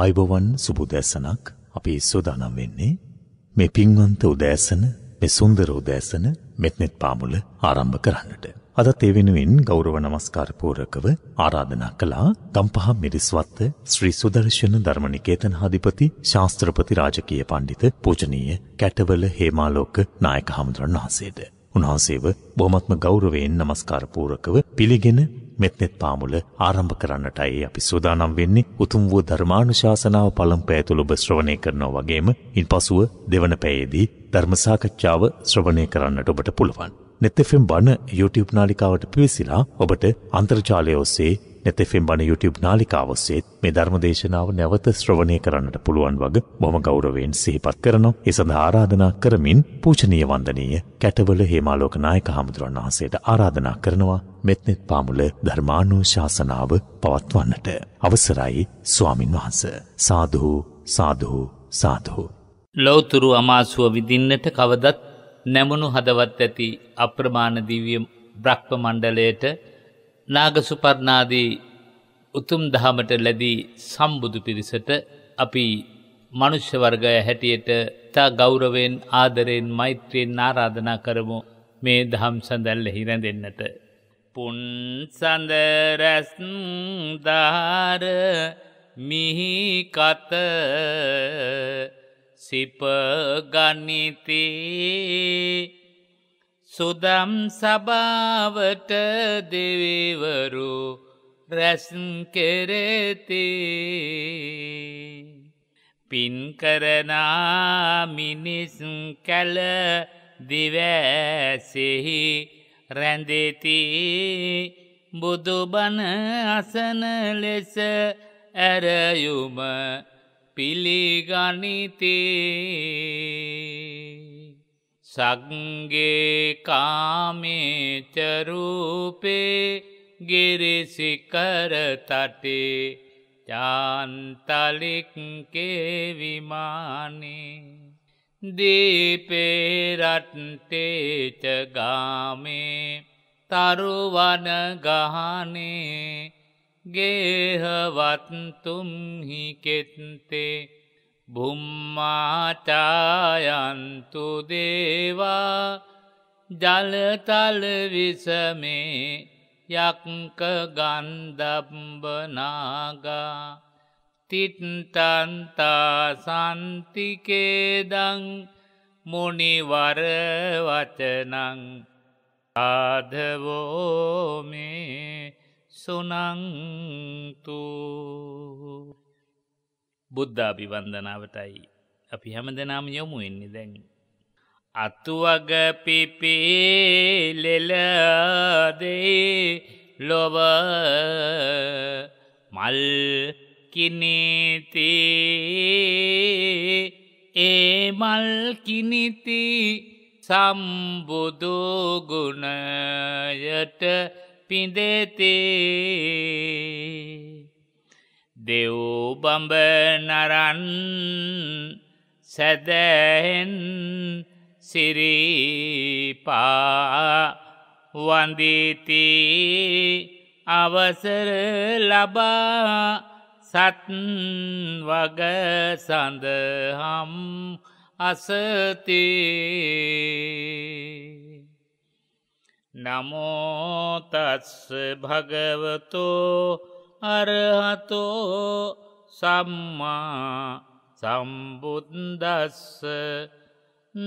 ආයිබවන් සුබ උදෑසනක් අපි සෝදානම් වෙන්නේ මේ පින්වන්ත උදෑසන මේ සුන්දර උදෑසන මෙත්නෙත් පාමුල ආරම්භ කරන්නට. අදත් ඒ වෙනුවෙන් ගෞරව නමස්කාර පූරකව ආරාධනා කළා ගම්පහ මිරිස්වත්ත ශ්‍රී සුදර්ශන ධර්මනිකේතන අධිපති ශාස්ත්‍රපති රාජකීය පඬිතු පූජනීය කැටවල හේමාලෝක නායක හමුදුරන් වහන්සේට. උන්වහන්සේව බොහොමත්ම ගෞරවයෙන් নমස්කාර පූරකව පිළිගෙන මෙත්නෙත් පාමුල ආරම්භ කරන්නටයි අපි සූදානම් වෙන්නේ උතුම් වූ ධර්මානුශාසනාව පළමු පැය තුල ඔබ ශ්‍රවණය කරනවා වගේම ඉන්පසුව දෙවන පැයේදී ධර්ම සාකච්ඡාව ශ්‍රවණය කරන්නට ඔබට පුළුවන්. netfm බණ YouTube නාලිකාවට පිවිසිලා ඔබට අන්තර්ජාලය ඔස්සේ නැතෙෆෙම් බණ YouTube නාලිකාව ඔස්සේ මේ ධර්ම දේශනාව නැවත ශ්‍රවණය කරන්නට පුළුවන් වග බොහොම ගෞරවයෙන් සිහිපත් කරනවා. ඒ සඳහා ආරාධනා කරමින් පූජනීය වන්දනීය කැටවල හේමාලෝක නායක හමුදුරන් වහන්සේට ආරාධනා කරනවා. මෙත්නෙත් පාමුල ධර්මානුශාසනාව පවත්වන්නට අවසරයි ස්වාමින් වහන්ස. සාධහෝ සාධහෝ සාධහෝ. ලොවතුරු අමාසුව විදින්නට කවදත් නැමුණු හදවත් ඇති අප්‍රමාණදිවියම් බ්‍රක්්ප මණ්ඩලයට නාගසුපර්ණාදී උතුම් දහමට ලැදී සම්බුදු පිරිසට අපි මනුෂ්‍ය වර්ගය හැටියට තා ගෞරවෙන් ආදරයෙන් මෛත්‍රයෙන් නාරාධනා කරමු මේ දහම් සඳැල්ල හිරැඳෙන්න්නට. පුන් සඳරැස් දාර මිහි කත සිපගනිති සුදම් සභාවට දෙවිවරු රැස්න් කෙරෙති පින් කරනා මිනිසුන් කැල දිවැසෙහි රැඳෙති බුදුබන අසන ලෙස ඇරයුම පිළිගනිති සක්ගේ කාමේචරූපේ ගිරිසිකරතටේ ජාන්තලික්කේ විමානේ දීපේරට්ටේච ගාමේ තරුවන ගහනේ ගේහවත්තුම්හි කෙත්තේ බුම්මාචායන්තු දේවා ජලතල විසමේ යක්ක ගන්දම්බනාගා තිට්ටන්තා සන්තිකේදං මුනිවරවචනං ආධවෝමේ සුනංතු බුද්ධාභිවන්දනාවටයි අපි හැම දෙනාම යොමු එන්නේ දැන්. අතුවග පිපිලෙලදේ ලොව මල් කිනිතේ ඒමල් කිනිති සම්බුදුගුණයට පිඳෙතේ දෙව්බඹනරන් සැදැහෙන් සිරිපා වන්දිති අවසර ලබා සත්වග සඳහම් අසති නමෝතත්ස භගවතෝ අරහතෝ සම්මා සම්බුද්දස්ස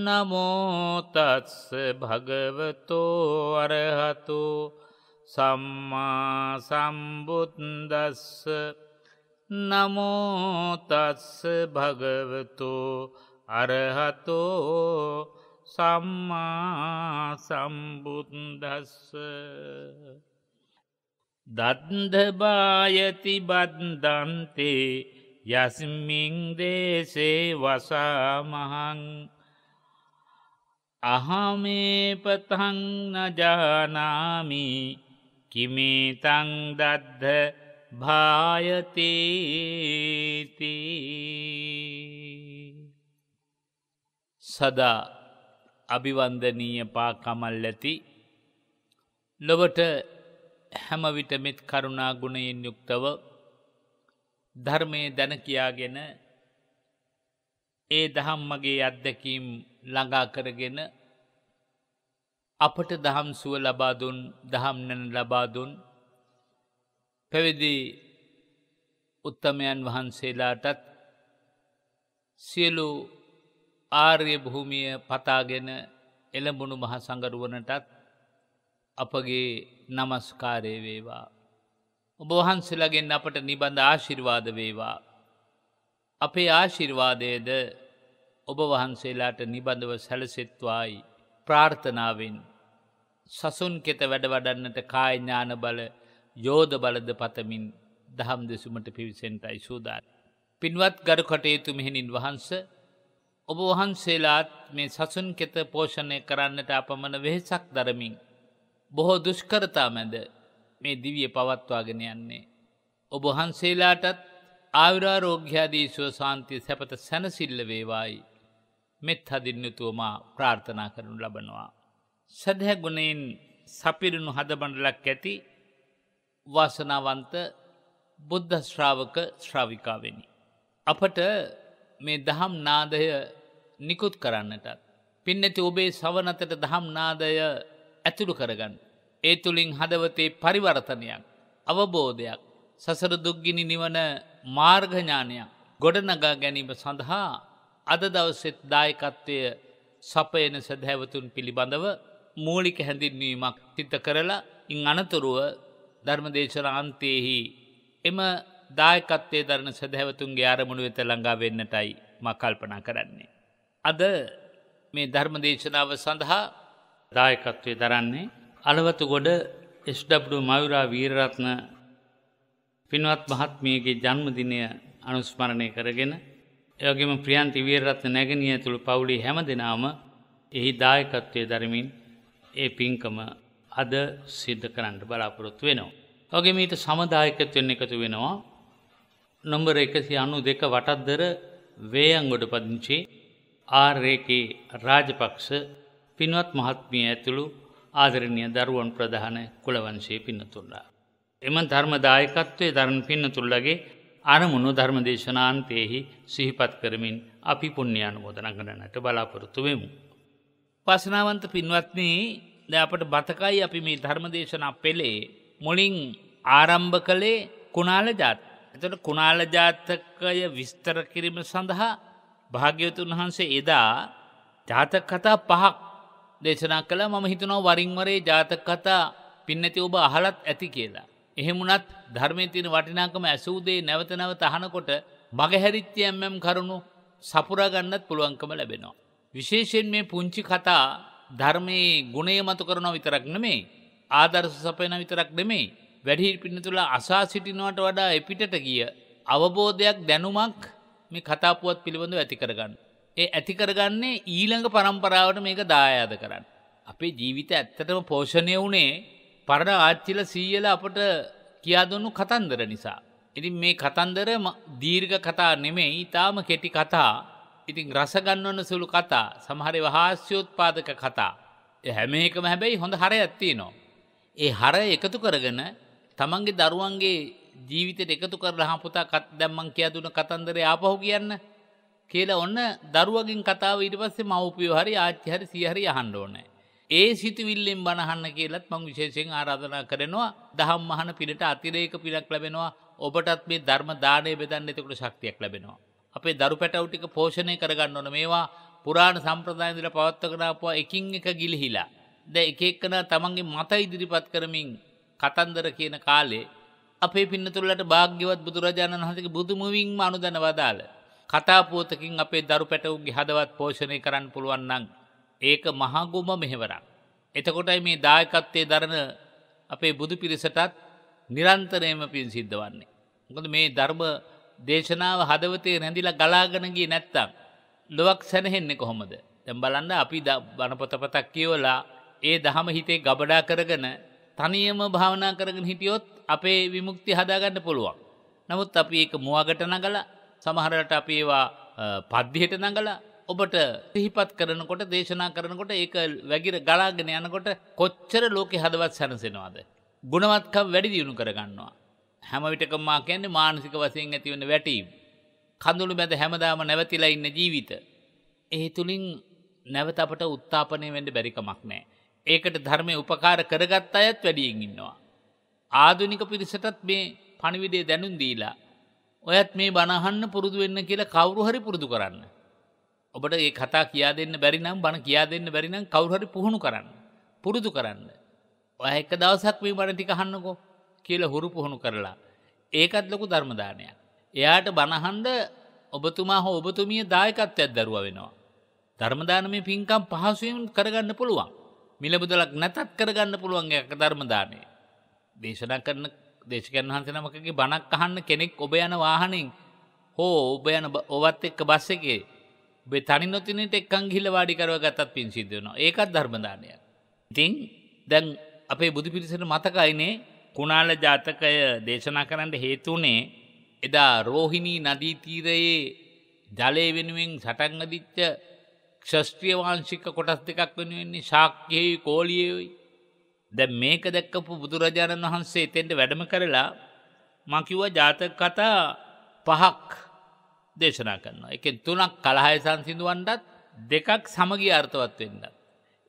නමෝතත්ස භගවතෝ අරහතෝ සම්මා සම්බුද්දස්ස නමෝතස්ස භගවතු අරහතෝ සම්මා සම්බුද්දස්ස දන්දබායති බද්දන්තේ යස්මින් දේශේ වසාමහං අහමේ පතන් නජානාමි කිමේතං දද්ද භායතේති සදා අභිවන්දනීය පාකමල් ඇති ලොවට හැමවිට මෙත් කරුණා ගුණයෙන් යුක්තව ධර්මය දැන කියාගෙන ඒ දහම්මගේ අත්දැකීම් ළඟා කරගෙන අපට දහම් සුව ලබාදුන් දහම්නන ලබාදුන් පැවිදි උත්තමයන් වහන්සේලාටත් සියලු ආර්ය භූමිය පතාගෙන එළඹුණු මහ සඟරුවනටත් අපගේ නමස්කාරය වේවා. ඔබ වහන්සේලගෙන් අපට නිබඳ ආශිර්වාද වේවා. අපේ ආශිර්වාදයද ඔබ වහන්සේලාට නිබඳව සැලසෙත්වායි ප්‍රාර්ථනාවෙන් සසුන් කෙත වැඩවඩන්නට කායඥාන බල යෝධ බලද පතමින් දහම් දෙසුමට පිවිසෙන්ටයි සූදාත්. පින්වත් ගරු කටයුතු මෙහෙණින් වහන්ස ඔබ වහන්සේලාත් මේ සසුන් කෙත පෝෂණය කරන්නට අපමන වෙහෙසක් දරමින්. බොහෝ දුෂ්කරතා මැද මේ දිවිය පවත්වාගෙන යන්නේ. ඔබ වහන්සේලාටත් ආවිරාරෝග්‍යාදී ස්වසාන්තිය සැපත සැනසිල්ල වේවායි මෙත් හදින්නතුවමා ප්‍රාර්ථනා කරනු ලබනවා. සැදහැ ගුණයෙන් සපිරුණු හදබඩලක් ඇති වාසනාවන්ත බුද්ධ ශ්‍රාවක ශ්‍රාවිකාවෙනි. අපට මේ දහම් නාදය නිකුත් කරන්නටත්. පින්නැති ඔබේ සවනතට දහම් නාදය ඇතුළු කරගන්න. ඒ තුළින් හදවතේ පරිවර්තනයක් අවබෝධයක් සසර දුක්ගිනි නිවන මාර්ගඥානයක් ගොඩනගා ගැනීම සඳහා අද දවසෙත් දායකත්වය සපයන සැදැවතුන් පිළිබඳව මූලික හැඳින්වීමක් තිත කරලා ඉං අනතුරුව ධර්මදේශනාන්තයෙහි එම දායකත්තේ දරන සැදැවතුන්ගේ අරමුණු වෙත ළඟා වෙන්නටයි මකල්පනා කරන්නේ. අද මේ ධර්මදේශනාව සඳහා දායකත්වය දරන්නේ අලවතුගොඩ ස්ඩඩු මයුරා වීරරත්න පින්වත් මහත්මියගේ ජන්මදිනය අනුස්මරණය කරගෙන එයගේම ප්‍රියන්ති වීරරත්න නැගනිය තුළු පවුලි හැම දෙනාම එහි දායකත්වය දරමින් ඒ පින්කම අද සිද්ධ කරන්නට බලාපොරොත්තු වෙනවා. ඔගේ මීට සමදායකත්වෙන්න එකතු වෙනවා නොම්බර එකසි අනු දෙක වටත්දර වේයංගොඩ පදිංචි ආර්යකේ රාජපක්ෂ පින්වත් මහත්මිය ඇතුළු ආදරණය දරුවන් ප්‍රධාන කුලවංශයේ පින්නතුල්ලා. එම ධර්මදායකත්වය ධර්ම පින්නතුල්ලගේ අනමුණු ධර්මදේශනාන්තයෙහි සිහිපත් කරමින් අපි පුුණ්‍යයාන ෝදනගනනට බලාපොරොත්තු වෙමු. පසනාවන්ත පින්වත්න්නේ ද අපට බතකයි අපි මේ ධර්මදේශනා පෙළේ මුලින් ආරම්භ කළේ කුණාල ජාත. එතට කුණාල ජාතකය විස්තර කිරීම සඳහා භාග්‍යවතුන් වහන්සේ එදා ජාතක කතා පහක් දේශනා කළ මම හිතනෝ වරින්වරේ ජාතක කතා පින්නැති ඔබ අහලත් ඇති කියලා. එහෙමුණත් ධර්මයතින වටිනාකම ඇසූදේ නැවත නැව තහනකොට මගහැරිත්‍ය ඇම්මම් කරුණු සපුරාගන්නත් පුළුවන්කම ලැබෙනවා. විශේෂයෙන් මේ පුංචි කතා ධර්මයේ ගුණේ මතු කරනව විතරක් නෙමේ ආදර්ශ සපයන විතරක් නෙමේ වැඩිහිට පින්න තුළ අසා සිටිනවට වඩා එපිටට ගිය අවබෝධයක් දැනුමක් මේ කතාපුවත් පිළිබඳව ඇති කරගන්න. ඒ ඇති කරගන්නේ ඊළඟ පරම්පරාවට මේක දායාද කරන්න. අපේ ජීවිත ඇත්තටම පෝෂණය වුණේ පරණ ආච්චිල සීයල අපට කියාදුන්නු කතන්දර නිසා. ඉතින් මේ කතන්දර දීර්ඝ කතා නෙමෙයි ඊටාම කෙටි කතා ඉතින් රසගන්නවන්න සුළු කතා සමහරි වහාස්‍යෝත්පාදක කතා. හැම එකම හැබැයි හොඳ හර ඇත්තිනවා. ඒ හර එකතු කරගෙන තමන්ගේ දරුවන්ගේ ජීවිතයට එකතු කර හපුතා කත් දැම්මන් කියදුන කතන්දරය ආපහු කියන්න කියලා ඔන්න දරුවගින් කතාව ඉට පස්සේ මවපියෝ හරි ආච්චිහරි සියහරි අහන්ඩ ඕනෑ. ඒ සිතුවිල්ලෙන් බණහන්න කියලත් මං විශේෂයෙන් ආරාධනා කරනවා දහම් අහන පිට අතිරේක පිරක් ලැබෙනවා ඔබටත් මේ ධර්ම දානය බෙදන්න එතකට ශක්තියක් ලැබෙනවා. අපේ දරු පැටව් ටික පෝෂණය කරගන්න ඕන මේවා පුරාණ සම්ප්‍රදාය ඉඳලා පවත්වගෙන ආපුවා එකින් එක ගිලිහිලා දැන් එක එකන තමන්ගේ මත ඉදිරිපත් කරමින් කතන්දර කියන කාලේ අපේ පින්නතුරලට භාග්‍යවත් බුදුරජාණන් වහන්සේගේ බුදුමුවින්ම අනුදැන වදාළ කතා පුවතකින් අපේ දරු පැටවුන්ගේ හදවත් පෝෂණය කරන්න පුළුවන් නම් ඒක මහගුම මෙහෙවරක්. එතකොටයි මේ දායකත්වයේ දරන අපේ බුදු පිරිසටත් නිරන්තරයෙන්ම පින් සිද්ධ වන්නේ. මොකද මේ ධර්ම දේශනාව හදවතේ රැඳිලා ගලාගනගේ නැත්තම් ලොවක් සැනහෙන්නේ කොහොමද. දැම් බලන්න අපි බණපොතපතක් කියවලා ඒ දහම හිතේ ගබඩා කරගන තනියම භාවනා කරගෙන හිටියොත් අපේ විමුක්ති හදාගන්න පුළුවන්. නමුත් අපි ඒක මුවගට නගල සමහරට අපේවා පද්ධියට නගල ඔබට සිහිපත් කරනකොට දේශනා කරනකොට ඒක වැගිර ගලාගෙන යනකොට කොච්චර ලෝකෙ හදවත් සැනසෙනවාද. ගුණවත්කම් වැඩි දියුණු කරගන්නවා. හැමවිටක මා කියන්නේ මානසික වසයෙන් ඇතිවන්න වැටීම්. කඳුළු බැද හැමදාම නැවතිලා ඉන්න ජීවිත. ඒ තුළින් නැවත අපට උත්තාපනය වෙන්ඩ බැරිකමක් නෑ. ඒකට ධර්මය උපකාර කරගත් අයත් වැඩියෙන් ඉන්නවා. ආදුනික පිරිසටත් මේ පණිවිඩේ දැනුන් දීලා. ඔයත් මේ බණහන්න පුරුදු වෙන්න කියලා කවුරු හරි පුරුදු කරන්න. ඔබට ඒ කතා කියා දෙන්න බැරි නම් බණ කියා දෙන්න බැරි නම් කවුරුහරි පුහුණු කරන්න. පුරුදු කරන්න. ඔය එක දවසක් මේ බණ ටික අහන්නකෝ. කියල හුරු පුහුණු කරලා. ඒකත් ලොකු ධර්මදානයක්. එයාට බණහන්ද ඔබතුමා හෝ ඔබතුමිය දායකත්වයක් දරුව වෙනවා. ධර්මදානමේ පින්කම් පහසුවෙන් කරගන්න පුළුවන්. මිලබුදලක් නැතත් කරගන්න පුළුවන් එක ධර්මදානය. දේශනා කරන දේශකයන් වහන්ස නමකගේ බණක් අහන්න කෙනෙක් ඔබ යන වාහනෙන් හෝ ඔබ යන ඔවත් එක්ක බස් එකේ බෙ තනි නොතිනට එක්කං ගිහිල වාඩි කරව ගත්තත් පින් සිද්ධ වෙනවා. ඒකත් ධර්මදානයක්. ඉතින් දැන් අපේ බුදු පිරිසට මතකයිනේ කුණාල ජාතකය දේශනා කරන්න හේතුනේ එදා රෝහිණී නදී තීරයේ ජලය වෙනුවෙන් සටංගදිච්ච ක්ෂස්ත්‍රිය වංශික කොටස් දෙකක් වෙනුවෙන්නේ ශාක්‍යයයි කෝලියයි. දැන් මේක දැක්කපු බුදුරජාණන් වහන්සේ එතෙන්ට වැඩම කරලා මං කිව්වා ජාතක කතා පහක් දේශනා කරනවා. එකෙන් තුනක් කලහය සංසිඳුවන්නත් දෙකක් සමගිය අර්ථවත් වෙන්නත්.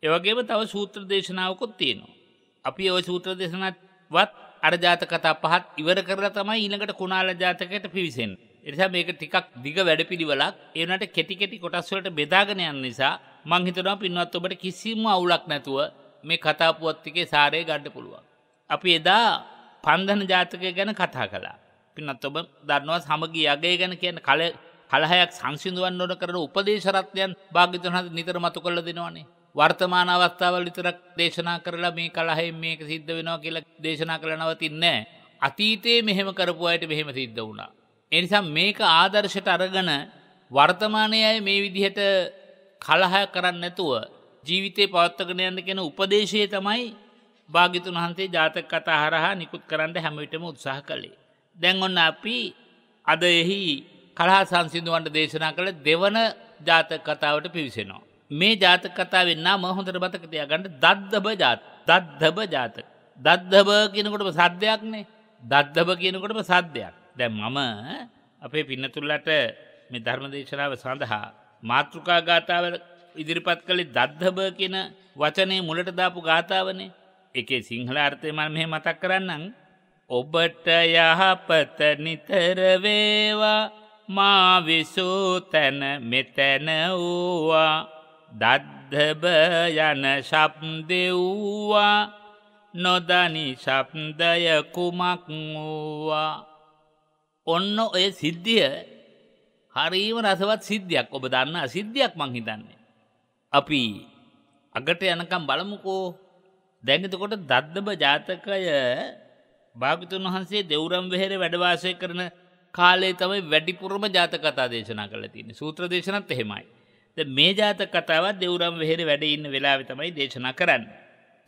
ඒ වගේම තව සූත්‍ර දේශනාවකුත් තියෙනවා. අපි ওই සූත්‍ර දේශනාත් වත් අරජාත කතා පහත් ඉවර කරලා තමයි ඊළඟට කුණාල ජාතකයට පිවිසෙන්. එනිසා මේක ටිකක් දිග වැඩපිළිවෙලක් ඒනට කෙටි කෙටි කොටස් වලට බෙදාගෙන යන නිසා මං හිතනවා පින්වත් ඔබට කිසිම අවුලක් නැතුව මේ කතා පුවත් එකේ සාරය ගන්න පුළුවන්. අපි එදා පන්දන ජාතකය ගැන කතා කළා. පින්වත් ඔබ දන්නවා සමගි යගය ගැන කියන කල කලහයක් සංසිඳුවන් නොන කරන උපදේශ රත්නයන් භාග්‍යතුන් හද නිතර මතු කළ දෙනවනේ. වර්තමාන අවස්ථාවල් විතරක් දේශනා කරලා මේ කලහයි මේක සිද්ධ වෙනවා කියලා දේශනා කළ නවතින්නෑ. අතීතයේ මෙහෙම කරපු අයට මෙහෙම සිද්ධ වුණා. එනිසා මේක ආදර්ශයට අරගන වර්තමානය අය මේ විදිහට කලහය කරන්න නැතුව ජීවිතය පවත්තගෙන යන්න කෙන උපදේශය තමයි භාගිතුන් වහන්සේ ජාතක කතා හරහා නිකුත් කරන්න හැමවිටම උත්සාහ කළේ. දැන් ඔන්න අපි අද එහි කලා සංසිදුවන්ට දේශනා කළ දෙවන ජාතක කතාවට පිවිසෙනවා. මේ ජාතක කතාවෙන්න මහොඳට බතකතය ගන්නට දද්දබ ජාත දද්දබ ජාතක. දද්දබ කියනකොටම සද්ධයක්නේ දද්දබ කියනකොටම සද්ධයක්. දැ මම අපේ පින්නතුල්ලට මේ ධර්මදේශනාව සඳහා මාතෘකා ගාථාව ඉදිරිපත් කළේ දද්ධබ කියන වචනේ මුලට දාපු ගාථාවනේ එකේ සිංහල අර්ථය මන් මෙහෙ මතක් කරන්නම් ඔබට යහපත නිතරවේවා මා විසූ තැන මෙතැන වූවා දද්ධබ යන ශබ්දෙව්වා නොදනි ශබ්දය කුමක් වූවා ඔන්න ඔය සිද්ධිය හරීම රසවත් සිද්ධියක් ඔබ දන්න සිද්ධියක් මං හිතන්නේ අපි අගට යනකම් බලමුකෝ දැන් එතකොට දද්දබ ජාතකය භාගතුන් වහන්සේ දෙවුරම් වෙහෙරේ වැඩවාසය කරන කාලේ තමයි වැඩිපුරම ජාතක කතා දේශනා කරලා තියෙන්නේ. සූත්‍ර දේශනත් එහෙමයි. මේ ජාත කතාවත් දෙවරම් වෙහෙර වැඩ ඉන්න වෙලාවෙ තමයි දේශනා කරන්න.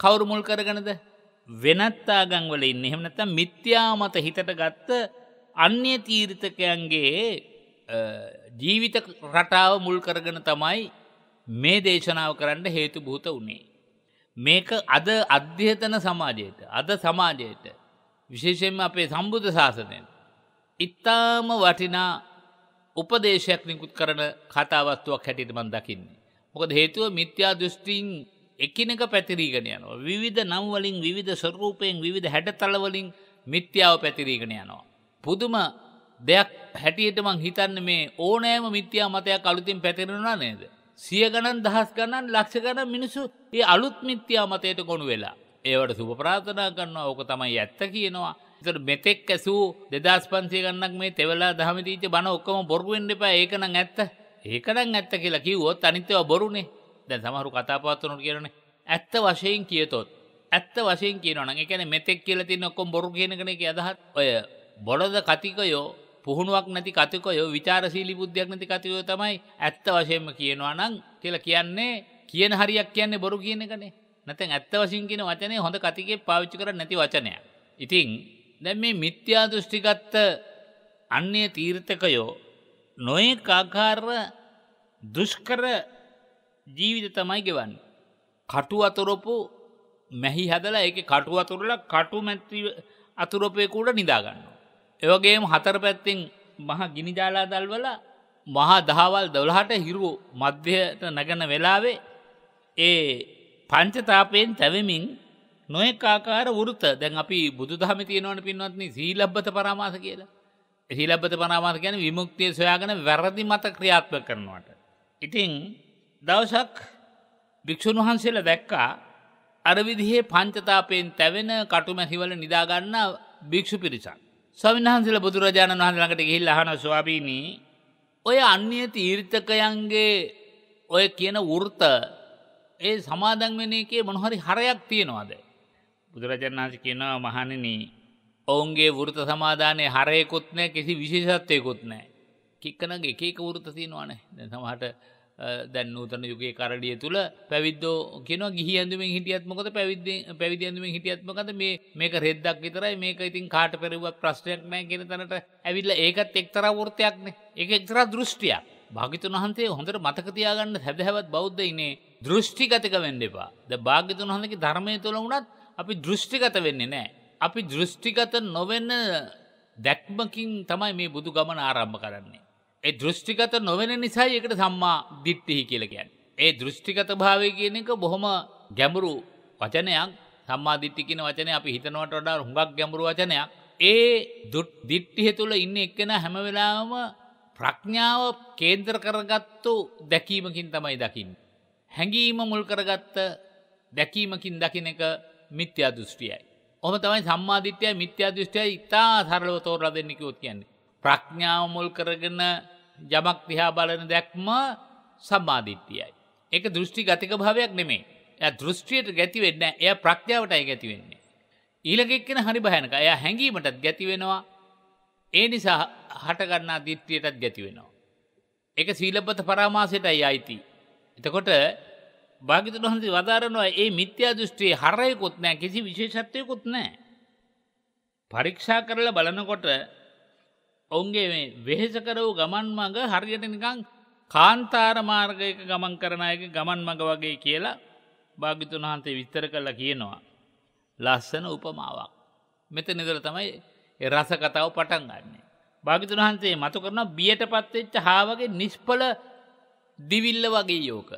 කවුරු මුල් කරගනද වෙනත්තාගංවල ඉන්න එහෙමනත මිත්‍යාමත හිතට ගත්ත අන්‍ය තීරිතකයන්ගේ ජීවිත රටාව මුල් කරගන තමයි මේ දේශනාව කරන්න හේතු භූත වනේ. මේක අද අධ්‍යතන සමාජයට අද සමාජයට විශේෂයෙන්ම අපේ සම්බුධ ශාසනයෙන්. ඉත්තාම වටිනා උපදේශයක් නිකුත් කරන කතාවස්තුවක් හැටියට මන් දකින්නේ. මොකද හේතුව මිත්‍යා දෘෂ්ටීන් එකිනෙක පැතිරීගෙන යනවා. විවිධ නම් වලින් විවිධ ස්වරූපයෙන් විවිධ හැඩතල වලින් මිත්‍යාව පැතිරීගෙන යනවා. පුදුම දෙයක් හැටියට මං හිතන්නේ මේ ඕනෑම මිත්‍යා මතයක් අලුතින් පැතිරෙනවා නේද? සිය ගණන් දහස් ගණන් ලක්ෂ ගණන් මිනිස්සු මේ අලුත් මිත්‍යා මතයට ගොනු වෙලා ඒවට සුබ ප්‍රාර්ථනා කරනවා. ඕක තමයි ඇත්ත කියනවා. තොට මෙතෙක් ඇසූ දෙදස් පන්සේ ගන්නක් මේ තෙවලා දහමතිීච බන ඔක්කම බොරුවෙන්න්න එපා ඒකනම් ඇත්ත ඒකනම් ඇත්ත කියලා කිව්වොත් අනිත්‍යව බොරුණේ දැන් සමහරු කතාපත්වනට කියරන ඇත්ත වශයෙන් කියතොත් ඇත්ත වශයෙන් කියනන එකන මෙතෙක් කියල තින්න ඔක්කොම් බොරු කියන කෙනෙ අදහත් ඔය බොලද කතිකයෝ පුහුණුවක් නැති කතිකොයෝ විචාරශීලි බුද්ධයක් නැති කතිකයෝ තමයි ඇත්ත වශයෙන්ම කියනවා නම් කියලා කියන්නේ කියන හරියක් කියන්නේ බොරු කියන කනේ නැතැන් ඇත්ත වශයෙන් කියන වචනය හොඳ කතිකේ පාවිච්චි කර නැති වචනය ඉතිං දැ මේ මිත්‍යා දෘෂ්ටිගත්ත අන්‍ය තීර්ථකයෝ නොයෙක් ආකාර දුෂ්කර ජීවිත තමයි ගෙවන්න. කටු අතුරොපු මැහි හදලා ඒක කටු අතුරල කටු මැත්‍රී අතුරොපයකුට නිදාගන්න. එවගේම හතර පැත්තෙන් මහ ගිනිජාලා දල්වල මහා දහවල් දොළහට හිරු මධ්‍යයට නැගන වෙලාවේ ඒ පංචතාපයෙන් තැවමින් නොයෙක් ආකාර වෘත දැන් අපි බුදුදහම තියෙනවන පින්වත්න සීලබ්බත පරාමාස කියලා සීලබ්බත පරාමාස ගැන විමුක්තිය සොයාගෙන වැරදි මත ක්‍රියාත්ම කරනවට. ඉතිං දවසක් භික්‍ෂූන් වහන්සේලා දැක්කා අරවිදිහේ පංචතාපයෙන් තැවෙන කටුමැසිවල නිදාගන්න භික්‍ෂු පිරිසන්. සවින්හන්සල බුදුරජාණන් වහන්සලකට ගිහිල් අහන ස්වාබීනී ඔය අන්‍ය තීර්ථකයන්ගේ ඔය කියන වෘත ඒ සමාදන් වෙන එකේ මොනහරි හරයක් තියෙනවාදේ. බුදුරජාණන් වහන්සේ කියනවා මහණෙනි ඔවුන්ගේ වෘත සමාදානයේ හරයකුත් නැහැ කිසි විශේෂත්වයකුත් නැහැ. කික්කනගේ එක එක වෘත තියෙනවානේ. දැන් සමහරට දැන් නූතන යුගයේ කරඩිය තුල පැවිද්දෝ කියනවා ගිහි ඇඳුමින් හිටියත් මොකද පැවිද්දෙන් පැවිදි ඇඳුමින් හිටියත් මොකද මේ මේක රෙද්දක් විතරයි මේක ඉතින් කාට පෙරුවත් ප්‍රශ්නයක් නැහැ කියන තැනට ඇවිල්ලා ඒකත් එක්තරා වෘතයක්නේ. ඒක එක්තරා දෘෂ්ටියක්. භාග්‍යතුන් වහන්සේ හොඳට මතක තියාගන්න හැදහැවත් බෞද්ධ ඉනේ දෘෂ්ටිගතක වෙන්න එපා. ද භාග්‍යතුන් වහන්සේගේ ධර්මයේ තුල වුණත් අපි දෘෂ්ටිගත වෙන්නේ නෑ. අපි දෘෂ්ටිගත නොවෙන්න දැක්මකින් තමයි මේ බුදු ගමන ආරම්භ කරන්නේ. ඒ දෘෂ්ටිගත නොවෙන නිසා එකට සම්මා දිට්ටිහි කියලකැන්. ඒ දෘෂ්ටිගත භාවය කියන එක බොහොම ගැඹුරු වචනයක් සම්මාධිට්ටි කියන වචනය අපි හිතනවට වඩා හුඟක් ගැඹුරු වචනයක්. ඒ දිට්ටිහ තුළ ඉන්න එක්කෙන හැමවෙලාම ප්‍රඥාව කේන්ද්‍ර කරගත්තු දැකීමකින් තමයි දකිින්. හැඟීම මුල් කරගත්ත දැකීමකින් දකින එක මිත්‍යා දෘෂ්ටියයි. ඔහම තමයි සම්මාධිත්‍යය මිත්‍යා දෘෂ්ටිය ඉතා සරලව තෝරලා දෙන්නකිවොත් කියන්නේ. ප්‍රඥාව මුල් කරගෙන යමක් දිහා බලන දැක්ම සම්මාධිත්‍යයයි. ඒක දෘෂ්ටි ගතික භාවයක් නෙමේ එය දෘෂ්ටියට ගැති වෙන්න එය ප්‍රඥාවටයි ගැති වෙන්නේ. ඊළඟෙක්කෙන හරි භයනක එය හැඟීමටත් ගැති වෙනවා ඒ නිසා හටගන්නා දිත්්‍රියටත් ගැති වෙනවා. එක සීලපත පරාමාසයටයි අයිති. එතකොට භාගිතුන් වහන්සේ වදාරනවා ඒ මිත්‍යා දෘෂ්ටියේ හරයකුත් නැහැ කිසි විශේෂත්වයකුත් නැහැ. පරීක්ෂා කරලා බලනකොට ඔවුන්ගේ මේ වෙහෙස කර වූ ගමන් මඟ හරියට නිකන් කාන්තාර මාර්ගයක ගමන් කරන අයගේ ගමන් මඟ වගේ කියලා භාගිතුන් වහන්සේ විස්තර කළා කියනවා. ලස්සන උපමාවක්. මෙතන ඉඳලා තමයි ඒ රස කතාව පටන් ගන්නෙ. භාගිතුන් වහන්සේ මතු කරනවා බියටපත් වෙච්ච හාවගේ නිෂ්පල දිවිල්ල වගේ යෝක.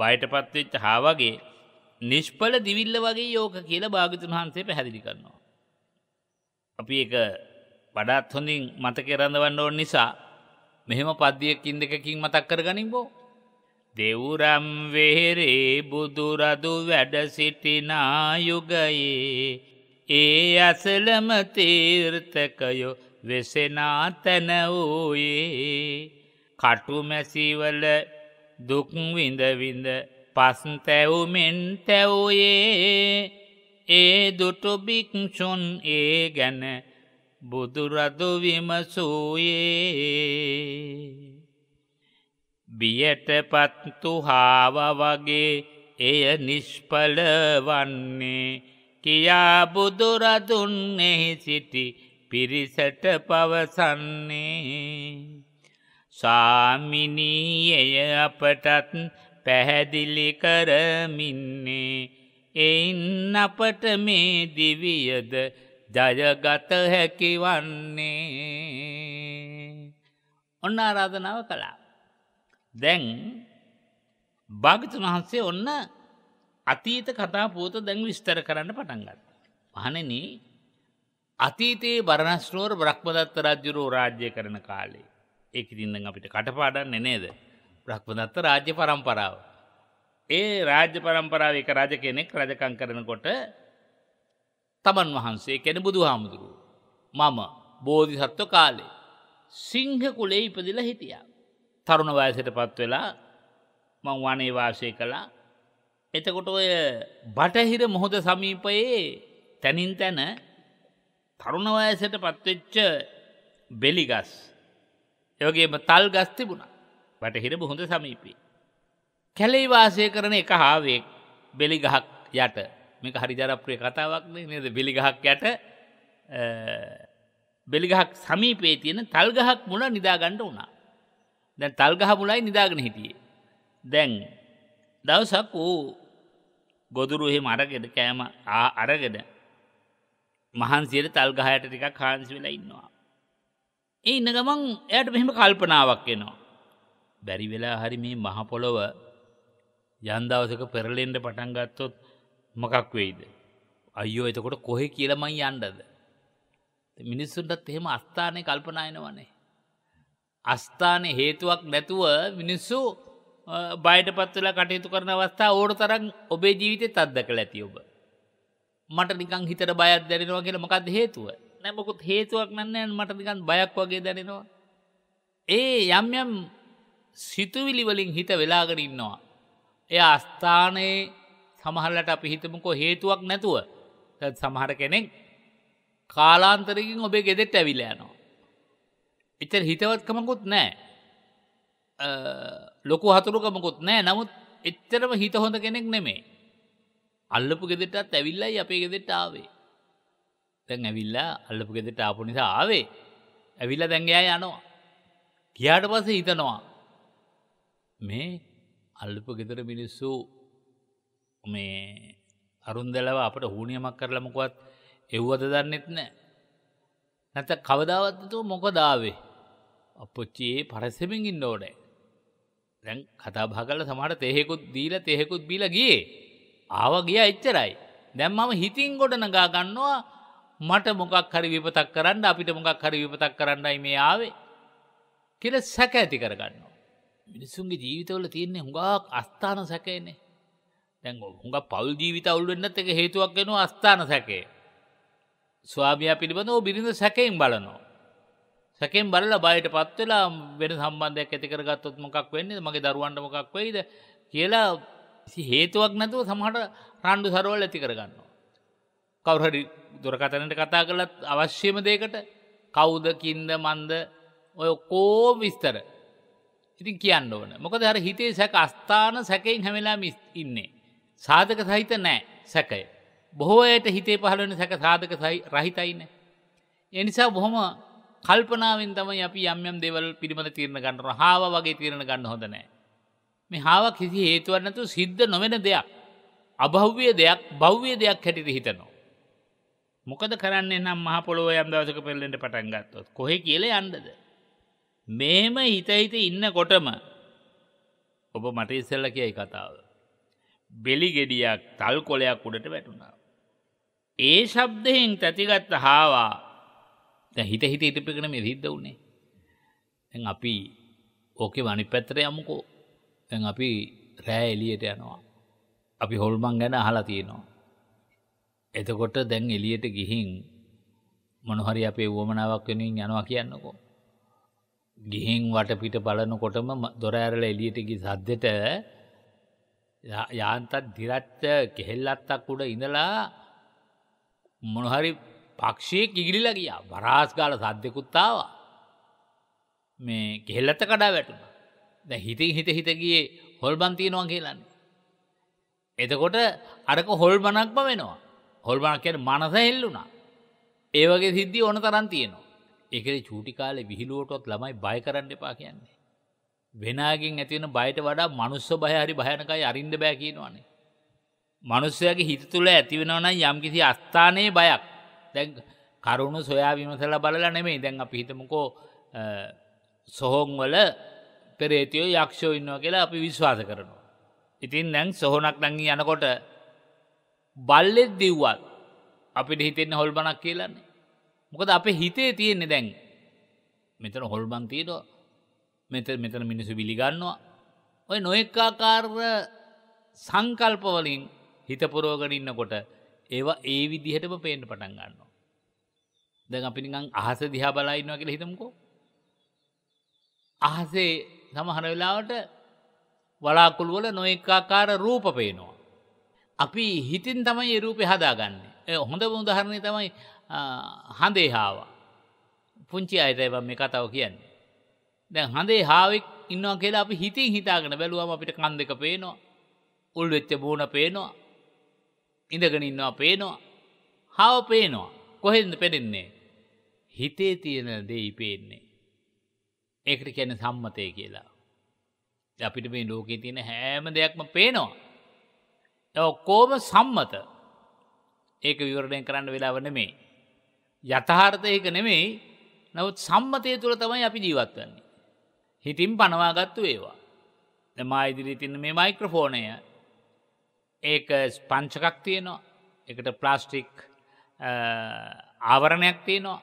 බයටපත්වෙච්ච හා වගේ නිෂ්පල දිවිල්ල වගේ යෝක කියල භාගිතුන් වහන්සේ පැහැදිලි කරනවා. අපි එක වඩාත් හොඳින් මතක රඳවන්න ඕන් නිසා මෙහෙම පද්දියකින් දෙකකින් මතක් කර ගනින් බෝ. දෙවුරම් වෙහෙරේ බුදුරදු වැඩ සිටිනායුගයේ ඒ අසලම තීර්ථකයෝ වෙසෙනා තැන වූයේ කටුමැසිවල දුක්විඳවිඳ පස් තැවුමෙන් තැවයේ ඒ දුටුභික්‍ෂුන් ඒ ගැන බුදුරදු විමසූයේ බියට පත්තු හාව වගේ එය නිෂ්පල වන්නේ කියා බුදුරදුන්නෙහි සිටි පිරිසට පවසන්නේ සාමිනීයය අපටත් පැහැදිලි කරමින්නේ එයින් අපට මේ දිවියද ජයගත හැකිවන්නේ ඔන්න ආරාධනාව කළා දැන් භාගතුන් වහන්සේ ඔන්න අතීත කතා පුවත දැන් විස්තර කරන්න පටන් ගත්තා මහණෙනි අතීතයේ බරණස්රෝර බ්‍රහ්මදත්ත රජුරෝ රාජ්‍ය කරන කාලේ ඒක ඉතින්දන් අපිට කටපාඩන්නේ නේද? බ්‍රහ්මදත්ත රාජ්‍ය පරම්පරාව. ඒ රාජ්‍ය පරම්පරාවේ එක රජ කෙනෙක් රජකම් කරනකොට තමන් වහන්සේ කෙන බුදුහාමුදුරුව. මම බෝධිසත්ව කාලේ සිංහ කුලේ ඉපදිලා හිටියා. තරුණ වයසටපත් වෙලා මං වනේ වාසය කළා. එතකොට ඔය බටහිර මොහොත සමීපයේ තැනින් තැන තරුණ වයසටපත් වෙච්ච බෙලිගස් ඒවගේම තල් ගස් තිබුණා බටහිර බොහොඳ සමීපී. කැලෙයි වාසය කරන එක හාවෙක් බෙලිගහක් යට මේක හරිජරප්‍රය කතාවක්නේ නද බෙලිගහක් යට බෙලිගහක් සමීපේ තියෙන තල්ගහක් මුල නිදාගණ්ඩ වුණා. දැන් තල්ගහ මුලයි නිදාගෙන හිටියේ. දැන් දවසක් වූ ගොදුරුහෙම අරගෙද කෑම අරගෙන මහන්සියට තල්ගහයට ටිකක් කාන්සි වෙලා ඉන්නවා. ඒ ඉන්න ගමන් එයට මෙහෙම කල්පනාවක් එනවා. බැරි වෙලා හරි මේ මහපොළොව යන්දවසක පෙරලෙන්ට පටන් ගත්තොත් මොකක් වෙයිද. අයියෝ එතකොට කොහෙ කියලමයි යන්නද. මිනිස්සුන්ටත් එහෙම අස්ථානය කල්පනායනවනේ. අස්ථාන හේතුවක් නැතුව මිනිස්සු බයට පත්වලා කටයුතු කරන අවස්ථා ඕඩ තරන් ඔබේ ජීවිතය තද්දක ඇති ඔබ. මට නිකං හිතට බයත් දැනෙනවා කියල මොකක්ද හේතුව. මොකුත් හේතුවක් නන්නයන් මටනිකන් බයක් වගේ දැනෙනවා. ඒ යම්යම් සිතුවිලිවලින් හිත වෙලාගෙන ඉන්නවා. එය අස්ථානයේ සමහරලට අපි හිතමකෝ හේතුවක් නැතුව සමහර කෙනෙක් කාලාන්තරකින් ඔබේ ගෙදෙට ඇවිලයනවා. එච්චර හිතවත්කමකුත් නෑ. ලොකු හතුරුකමකුත් නෑ නමුත් එච්චරම හිත හොඳ කෙනෙක් නෙමේ. අල්ලපු ගෙදෙටත් ඇවිල්ලයි අපේ ගෙදෙට ආවේ. තැන් ඇවිල්ලා අල්ලපු ගෙදට ආපු නිසා ආවේ ඇවිල්ල දැන්ගයා යනවා කියාට පස හිතනවා මේ අල්ලපු ගෙදර මිනිස්සු මේ අරුන්දලව අපට හූනියමක් කරලමකුවත් එව්වද දන්නෙත් නෑ නැත කවදාවත්තු මොක දාවේ අපපොච්චියේ පරස්සමින් ඉන්න ඕඩෑ දැන් කතාභා කල සමට තෙහෙකුත් දීල තෙහෙකුත් බීල ගියේ ආව ගිය එච්චරයි දැම් මම හිතින් ගොඩ නගා ගන්නවා මට මොකක් හරි විපතක් කරන්න අපිට මොකක් හරි විපතක් කරන්නයි මේ ආවේ කියල සැක ඇති කරගන්න. මිනිසුන්ගේ ජීවිතවල තියන්නේ හුඟක් අස්ථාන සැකයනේ දැන් හුඟ පවල් ජීවිත අවුල්ුවෙන්න්නත් එක හේතුවක් වෙන අස්ථාන සැකේ. ස්වාමිය පිළිබඳව බිරිඳ සැකයිම් බලනවා. සැකෙන් බලල බයට පත්වෙලා වෙන සම්බන්ධයක් ඇති කරගත්තොත් මොකක් වෙන්නේ මගේ දරුවන්ට මොකක් වෙයිද කියලා හේතුවක් නැතුව සමහට රණ්ඩු සරවල් ඇති කරගන්නවා. කවරහරි දුරකතනට කතා කළත් අවශ්‍යම දෙකට කවුද කින්ද මන්ද ඔය කෝ විස්තර ඉතින් කියන්න ඕන මොකද හර හිතේ සැක අස්ථාන සැකයින් හැමලාම ඉන්නේ. සාධක සහිත නෑ සැකය. බොහෝයට හිතේ පහළන සැක සාධක රහිතයින. එනිසා බොහොම කල්පනාවෙන් තමයි අපි යම්යම් දෙවල් පිළිබඳ තීරණ ගන්නර හාව වගේ තීරණ ගන්න හොඳ නෑ. මේ හාව කිසි හේතුවන්නතු සිද්ධ නොවෙන දෙයක්. අභෞ්‍ය දෙයක් භෞ්‍ය දෙයක් හැටිට හිතනවා. මොකද කරන්න නම් මහ පොළොව යම් දවසක පෙරලෙන්ට පටන් ගත්තොත් කොහෙ කියල යන්නද මෙහෙම හිතහිත ඉන්න කොටම ඔබ මට ඉස්සල්ල කියයි කතාව බෙලි ගෙඩියක් තල් කොලයක් උඩට වැටුණා ඒ ශබ්දයෙන් තැතිගත්ත හාවා හිත හිත ඉටපිකන මෙ හිද්ද වුණේ ඇ අපි ඕකේ වනි පැත්තර යමුකෝ ඇ අපි රෑ එලියට යනවා අපි හොල්මන් ගැන අහලා තියෙනවා එතකොට දැන් එළියට ගිහින් මොනහරි අපේ වුවමනාවක් වෙනුවෙන් යනවා කියන්නකෝ. ගිහින් වටපිට බලනකොටම දොර ඇරලා එළියට ගිහ සද්දෙට යාන්තත් දිරච්ච කෙහෙල්ලත්තක් උඩ ඉඳලා මොනහරි පක්ෂියෙක් ඉගිලිලා ගියා. වරාස් ගාලා සද්දෙකුත් ආවා. මේ කෙහෙල්ලත්ත කඩා වැටුණා. දැන් හිතින් හිත හිත ගියේ හොල්බන් තියනවා කියලානේ. එතකොට අරක හොල්බනක්ම වෙනවා. හොල්මනක් කියන මනස හෙල්ලුනා. ඒවගේ සිද්ධිය ඕන තරන් තියෙනවා. ඒකේ චූටි කාලේ විහිළුවටොත් ළමයි බය කරන්න එපා කියන්නේ. වෙනාගෙන් ඇතිවෙන බයට වඩා මනුස්ස බය හරි භයානකයි අරින්න බෑ කියනවනේ. මනුස්සයාගේ හිත තුළ ඇතිවෙනවා නම් යම්කිසි අස්ථානයේ බයක්. දැන් කරුණු සොයා විමසලා බලලා නෙමෙයි. දැන් අපි හිතමුකෝ සොහොන් වල පෙරේතයෝ යක්ෂයෝ ඉන්නවා කියලා අපි විශ්වාස කරනවා. ඉතින් දැන් සොහොනක් නැංගී යනකොට බල්ලෙත් දිව්වත් අපිට හිතෙන්න හොල්බනක් කියලන්නේ. මොකද අපේ හිතේ තියෙන්නේ දැන්. මෙතන හොල්බන් තියෙන මෙත මෙතන මිනිසු බිලිගන්නවා. ඔය නොෙක්කාකාර සංකල්පවලින් හිතපුරෝගනින්නකොට ඒවා ඒ විදිහටම පේෙන්ට පටන් ගන්නවා. දැන් අපිනිගං අහස දිහා බලාඉන්නවා කියල හිතමුකෝ. අහසේ සමහර වෙලාවට වලාකුළුවල නොෙක්කාකාර රූප පේනවා. අපි හිතින් තමයි රූපය හදාගන්න හොඳ උදාහරණය තමයි හඳේ හාවා පුංචි අයට එබ මේ කතාව කියන්නේ දැන් හඳේ හාවෙක් ඉන්නවා කියලා අපි හිතින් හිතාගෙන බැලුවම අපිට කන් දෙක පේනවා උල් වෙච්ච බූුණ පේනවා ඉඳගෙන ඉන්නවා පේනවා හාව පේනවා කොහෙන්ද පෙනෙන්නේ හිතේ තියෙන දෙයි පේන්නේ ඒකට කියන සම්මතය කියලා අපිට මේ ලෝකේ තියෙන හෑම දෙයක්ම පේනවා ඔක්කෝම සම්මත ඒක විවරණය කරන්න වෙලාව නෙමේ. යථහාර්ථයක නෙමෙයි නවත් සම්මතය තුළ තමයි අපි ජීවත්වන්නේ. හිතින් පනවාගත්තු ඒවා. මා ඉදිරි තින්න මේ මයික්‍රෆෝනය ඒක පංචකක් තියනවා එකට ප්ලාස්ටික් ආවරණයක් තියනවා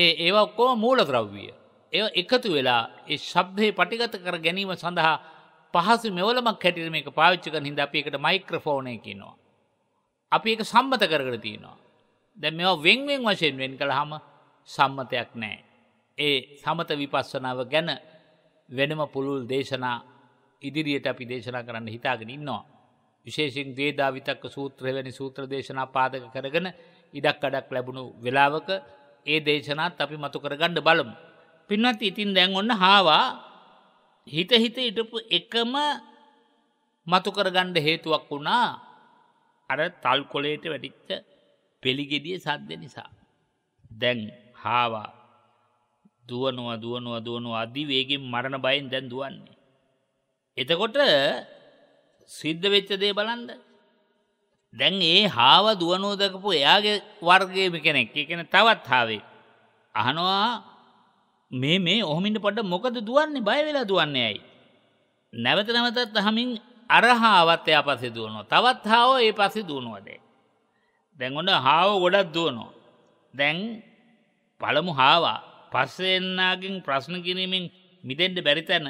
ඒ ඒවා ඔක්කෝ මූල ද්‍රව්විය. ඒ එකතු වෙලා ඒ ශබ්දය පටිගත කර ගැනීම සඳහා පහසු මෙවලමක් හැටියට මේක පාවිච්චි කරන හින්දා අපි ඒකට මයික්‍රොෆෝනය කියනවා. අපි ඒක සම්මත කරගෙන තියෙනවා. දැන් මේවා වෙන්වෙන් වශයෙන් වෙන් කළාම සම්මතයක් නැහැ. ඒ සමත විපස්සනාව ගැන වෙනම පුළුල් දේශනා ඉදිරියට අපි දේශනා කරන්න හිතාගෙන ඉන්නවා. විශේෂයෙන් දේදා විතක්ක සූත්‍ර වැනි සූත්‍ර දේශනා පාදක කරගෙන ඉඩක් අඩක් ලැබුණු වෙලාවක ඒ දේශනාත් අපි මතු කරගන්න බලමු. පින්වත් ඉතින් දැන් ඔන්න හාවා හිත හිත ඉටපු එකම මතුකරගණ්ඩ හේතුවක් වුණා අර තල් කොලේට වැටිච්ච පෙළිගෙඩිය සද්ද නිසා. දැන් හාවා දුවනවා දුවනවා දුවනවා අදී වේගෙන් මරණ බයෙන් දැන් දුවන්නේ. එතකොට සිද්ධ වෙච්ච දේ බලන්න. දැන් ඒ හාව දුවනෝදකපු එයාගේ වර්ගයම කෙනෙක් එකන තවත් හාවේ. අහනවා මේ මේ ඔහමිට පොඩ මොකද දුවන්නේ බයවෙලා දුවන්නේ ඇයි. නැවත නැවතත් හමින් අරහාවත් එයා පසෙ දුවනවා තවත් හාව ඒ පසෙ දුවනුවදේ. දැන්ගොඩ හාව ගොඩක් දුවනෝ. දැන් පළමු හාවා පස්සෙන්න්නාගෙන් ප්‍රශ්න කිරීමෙන් මිදෙන්ට බැරිතැන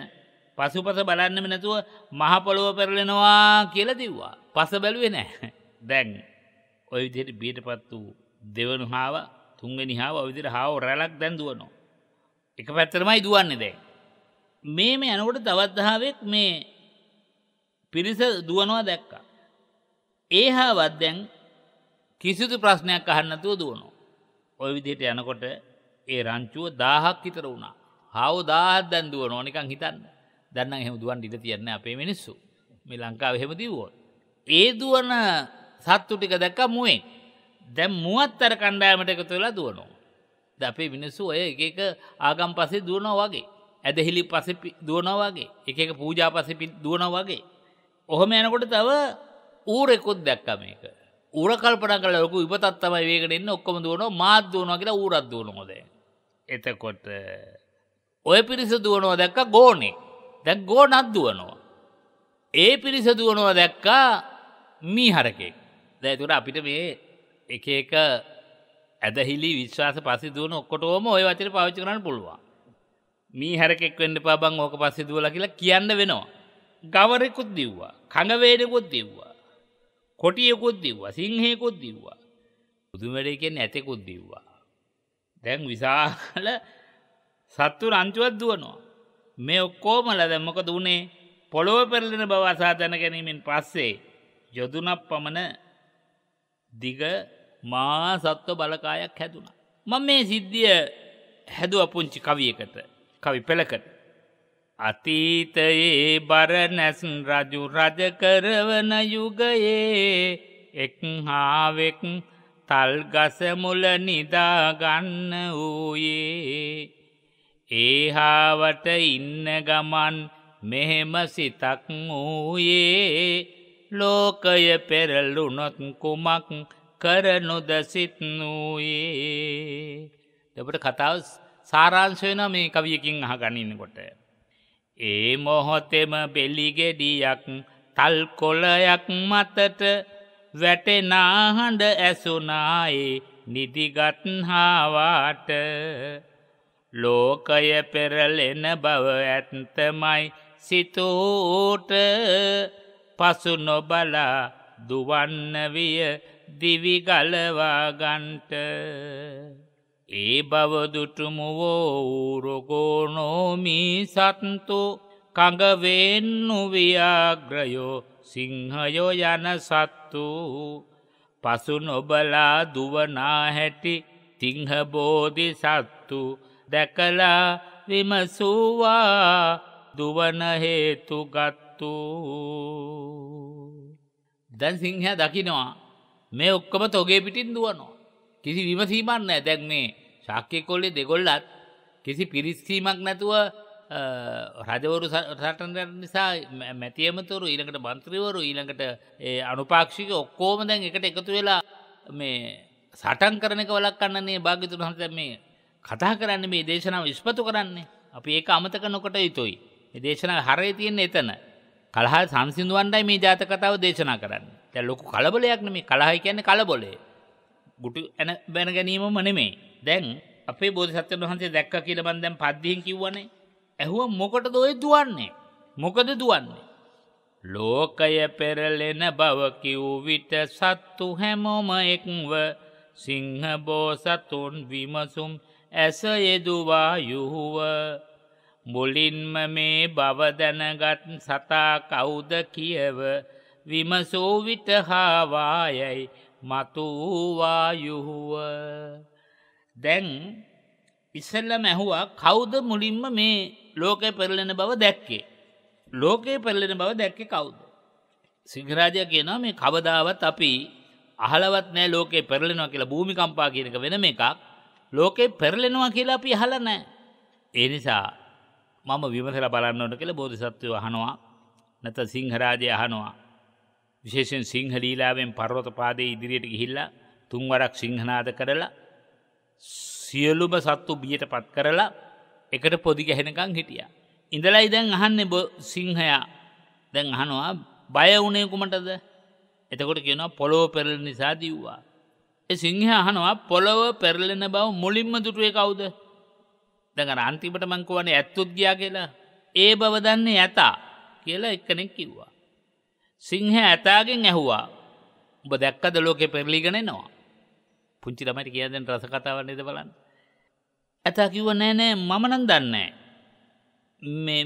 පසුපස බලන්නම නැතුව මහපොළොව පෙරලෙනවා කියල දිව්වා. පස බැලුවේ නෑ දැන් ඔය විදියට බියට පත් වූ දෙවනු හාව තුන්ගනි හාව විදිර හාව රැලක් දැන්දුවනවා. එක පැත්තරමයි දුවන්නේ දැන්. මේ මේ යනකොට තවත්දාවෙත් මේ පිරිස දුවනවා දැක්කා. ඒ හාවත් දැන් කිසිදු ප්‍රශ්නයක් අහන්නතුව දුවනෝ. ඔය විදිහට යනකොට ඒ රංචුව දාහක් හිතර වුණා. හාව දාහත් දැන් දුවනෝ නිකන් හිතන්න. දැන් නම් එහෙම දුවන් ඉඩ තියන්නේ අපේ මිනිස්සු. මේ ලංකාවේ එහෙම දිවුවොත්. ඒ දුවන සත්තු ටික දැක්කා මුවේ. දැන් මුවත් අර කණ්ඩායමට එකතු වෙලා දුවනෝ. ද අපේ මිනිස්සු ඔය එක එක ආගම් පස්සේ දුවනවා වගේ ඇදහිලි පස්සේ දුවනවා වගේ එක එක පූජා පස්සේ දුවනවා වගේ ඔහොම යනකොට තව ඌරෙකුත් දැක්කා මේක ඌර කල්පනා කරලා ලොකු විපතක් තමයි වේගට එන්නේ ඔක්කොම දුවනවා මාත් දුවනවා කියලා ඌරත් දුවනවා දැන් එතකොට ඔය පිරිස දුවනවා දැක්ක ගෝනෙක් දැක් ගෝනත් දුවනවා. ඒ පිරිස දුවනවා දැක්කා මීහරකෙක්. දැතුර අපිට මේ එක එක ඇදහිලි විශ්වාස පසි දුවන ඔක්කොටෝම ඔය වචන පාවිච්චි කරන්න පුළුවන්. මී හැරකෙක් වෙන්න පාබං ඕක පස්සේ දුවලා කියලා කියන්න වෙනවා. ගවරෙකුත් දිව්වා. කඟවේඩෙකුත් දිව්වා. කොටියෙකුත් දිව්වා. සිංහයෙකුත් දිව්වා. බුදුන් වැඩේ කියන්නේ ඇතෙකුත් දිව්වා. දැන් විශාල සත්තු රංචුවක් දුවනවා. මේ ඔක්කොමලා දැන් මොකද උනේ? පොළොව පෙරලෙන බව අසා දැන ගැනීමෙන් පස්සේ යොදුනක් පමණ දිග මා සත්ව බලකායක් හැදුණ. මං මේ සිද්ධිය හැදුව පුංචි කවියකට කවි පෙළකට. අතීතයේ බරනැසන් රජු රජකරවන යුගයේ එක් හාවෙක් තල්ගස මුල නිදාගන්න වූයේ. ඒහාවට ඉන්න ගමන් මෙහෙම සිතක් වූයේ ලෝකය පෙරලුනොත් කුමක් කර නොදැසිත් වූයේ දෙපට කතාව සාරාංශයන මේ කවියකින් අහ ගනින්නකොට. ඒ මොහොතෙම බෙලිගෙඩියක් තල් කොලයක් මතට වැටෙනාහඬ ඇසුනායේ නිදිගත් හාවාට ලෝකය පෙරලෙන බව ඇත්තමයි සිතූට පසු නොබලා දුවන්න විය දිවිගලවාගන්ට ඒ බවදුටුමුවෝ රොගෝනෝමී සත්තු කඟවෙන්නු ව්‍යාග්‍රයෝ සිංහයෝ යන සත්තු පසු නොබලා දුවනා හැටි සිංහබෝධි සත්තු දැකලා විමසූවා දුවන හේතු ගත්තු දැන් සිංහ දකිනවා මේ ඔක්කම තොගේ පිටින් දුවනවා. කිසි විමසීමක් නෑ දැන් මේ ශාක්‍ය කොල්ලේ දෙගොල්ලත් කිසි පිරිස්සීමක් නැතුව රජවරු සටන නිසා මැතියමතුරු ඊළඟට බන්ත්‍රීවරු ඊළඟට ඒ අනුපාක්ෂික ඔක්කෝම දැන් එකට එකතු වෙලා මේ සටන් කරන එක වලක් අන්නන්නේ භාග්‍යතුන් වහන්සේ මේ කතා කරන්නේ මේ දේශනාව ඉස්පතු කරන්නේ. අපි ඒක අමතක නොකොට යුතුයි. මේ දේශනාව හරේ තියෙන්නේ එතන. කලහ සංසිඳුවන්ටයි මේ ජාතක කතාව දේශනා කරන්නේ. දැ ලොකු කලබලයක් නෙමේ කලාහයි කියන්න කලබොලේ ගුටු ඇන බැන ගැනීම මනෙමේ දැන් අපේ බෝධිසත්වයන් වහන්සේ දැක්ක කියල බන් දැන් පද්ධියෙන් කිව්වනේ ඇහුව මොකට දොය දුවන්නේ මොකද දුවන්නේ ලෝකය පෙරලෙන බව කිව්විට සත්තු හැමෝම එක්ව සිංහබෝසතුන් විමසුම් ඇස යෙදුවා යුහුව මුලින්ම මේ බව දැනගත් සතා කවුද කියව විමසෝවිතහාවායයි මතුවායුහුව. දැන් ඉස්සල්ල මැහුවා කෞුද මුලින්ම මේ ලෝකය පෙරලෙන බව දැක්කේ. ලෝකයේ පෙරලෙන බව දැක්කේ කවුද. සිංහරාජය කියනවා මේ කවදාවත් අපි අහලවත් නෑ ලෝකේ පෙරලෙනවා කියලා භූමිකම්පා කියනක වෙනම එකක් ලෝකේ පෙරලෙනවා කියලා අපි අහල නෑ. ඒ නිසා මම විමසල බලන්නට කියලා බෝධිසත්වය අහනවා නැත සිංහරාජය අහනවා විශේෂෙන් සිංහලීලාවෙන් පර්වතපාදය ඉදිරියට ගිහිල්ලා තුන්වරක් සිංහනාද කරලා සියලුම සත්තු බියට පත් කරලා එකට පොදි ගැහෙනකං හිටිය. ඉඳලයි දැන් අහන්නේ බො සිංහයා දැන් අහනවා බය වුණේ කුමටද එතකොට කියනවා පොළොව පෙරල නිසා දීව්වා. ඒ සිංහ අහනවා පොළොව පෙරලෙන බව මුලින්ම දුටුවේ කවුද දැඟන අන්තිමට මංකුවන ඇත්තුත් ගියා කියලා ඒ බව දන්නේ ඇතා කියලා එක්කනෙක් කිව්වා. සිංහ ඇතාගෙන් ඇහුවා උඹ දැක්කද ලෝකෙ පෙරලිගෙනෙනවා. පුංචි තමට කියදෙන් රස කතාවන්නේද බලන්න. ඇතා කිව නෑනෑ මමනන් දන්නේ.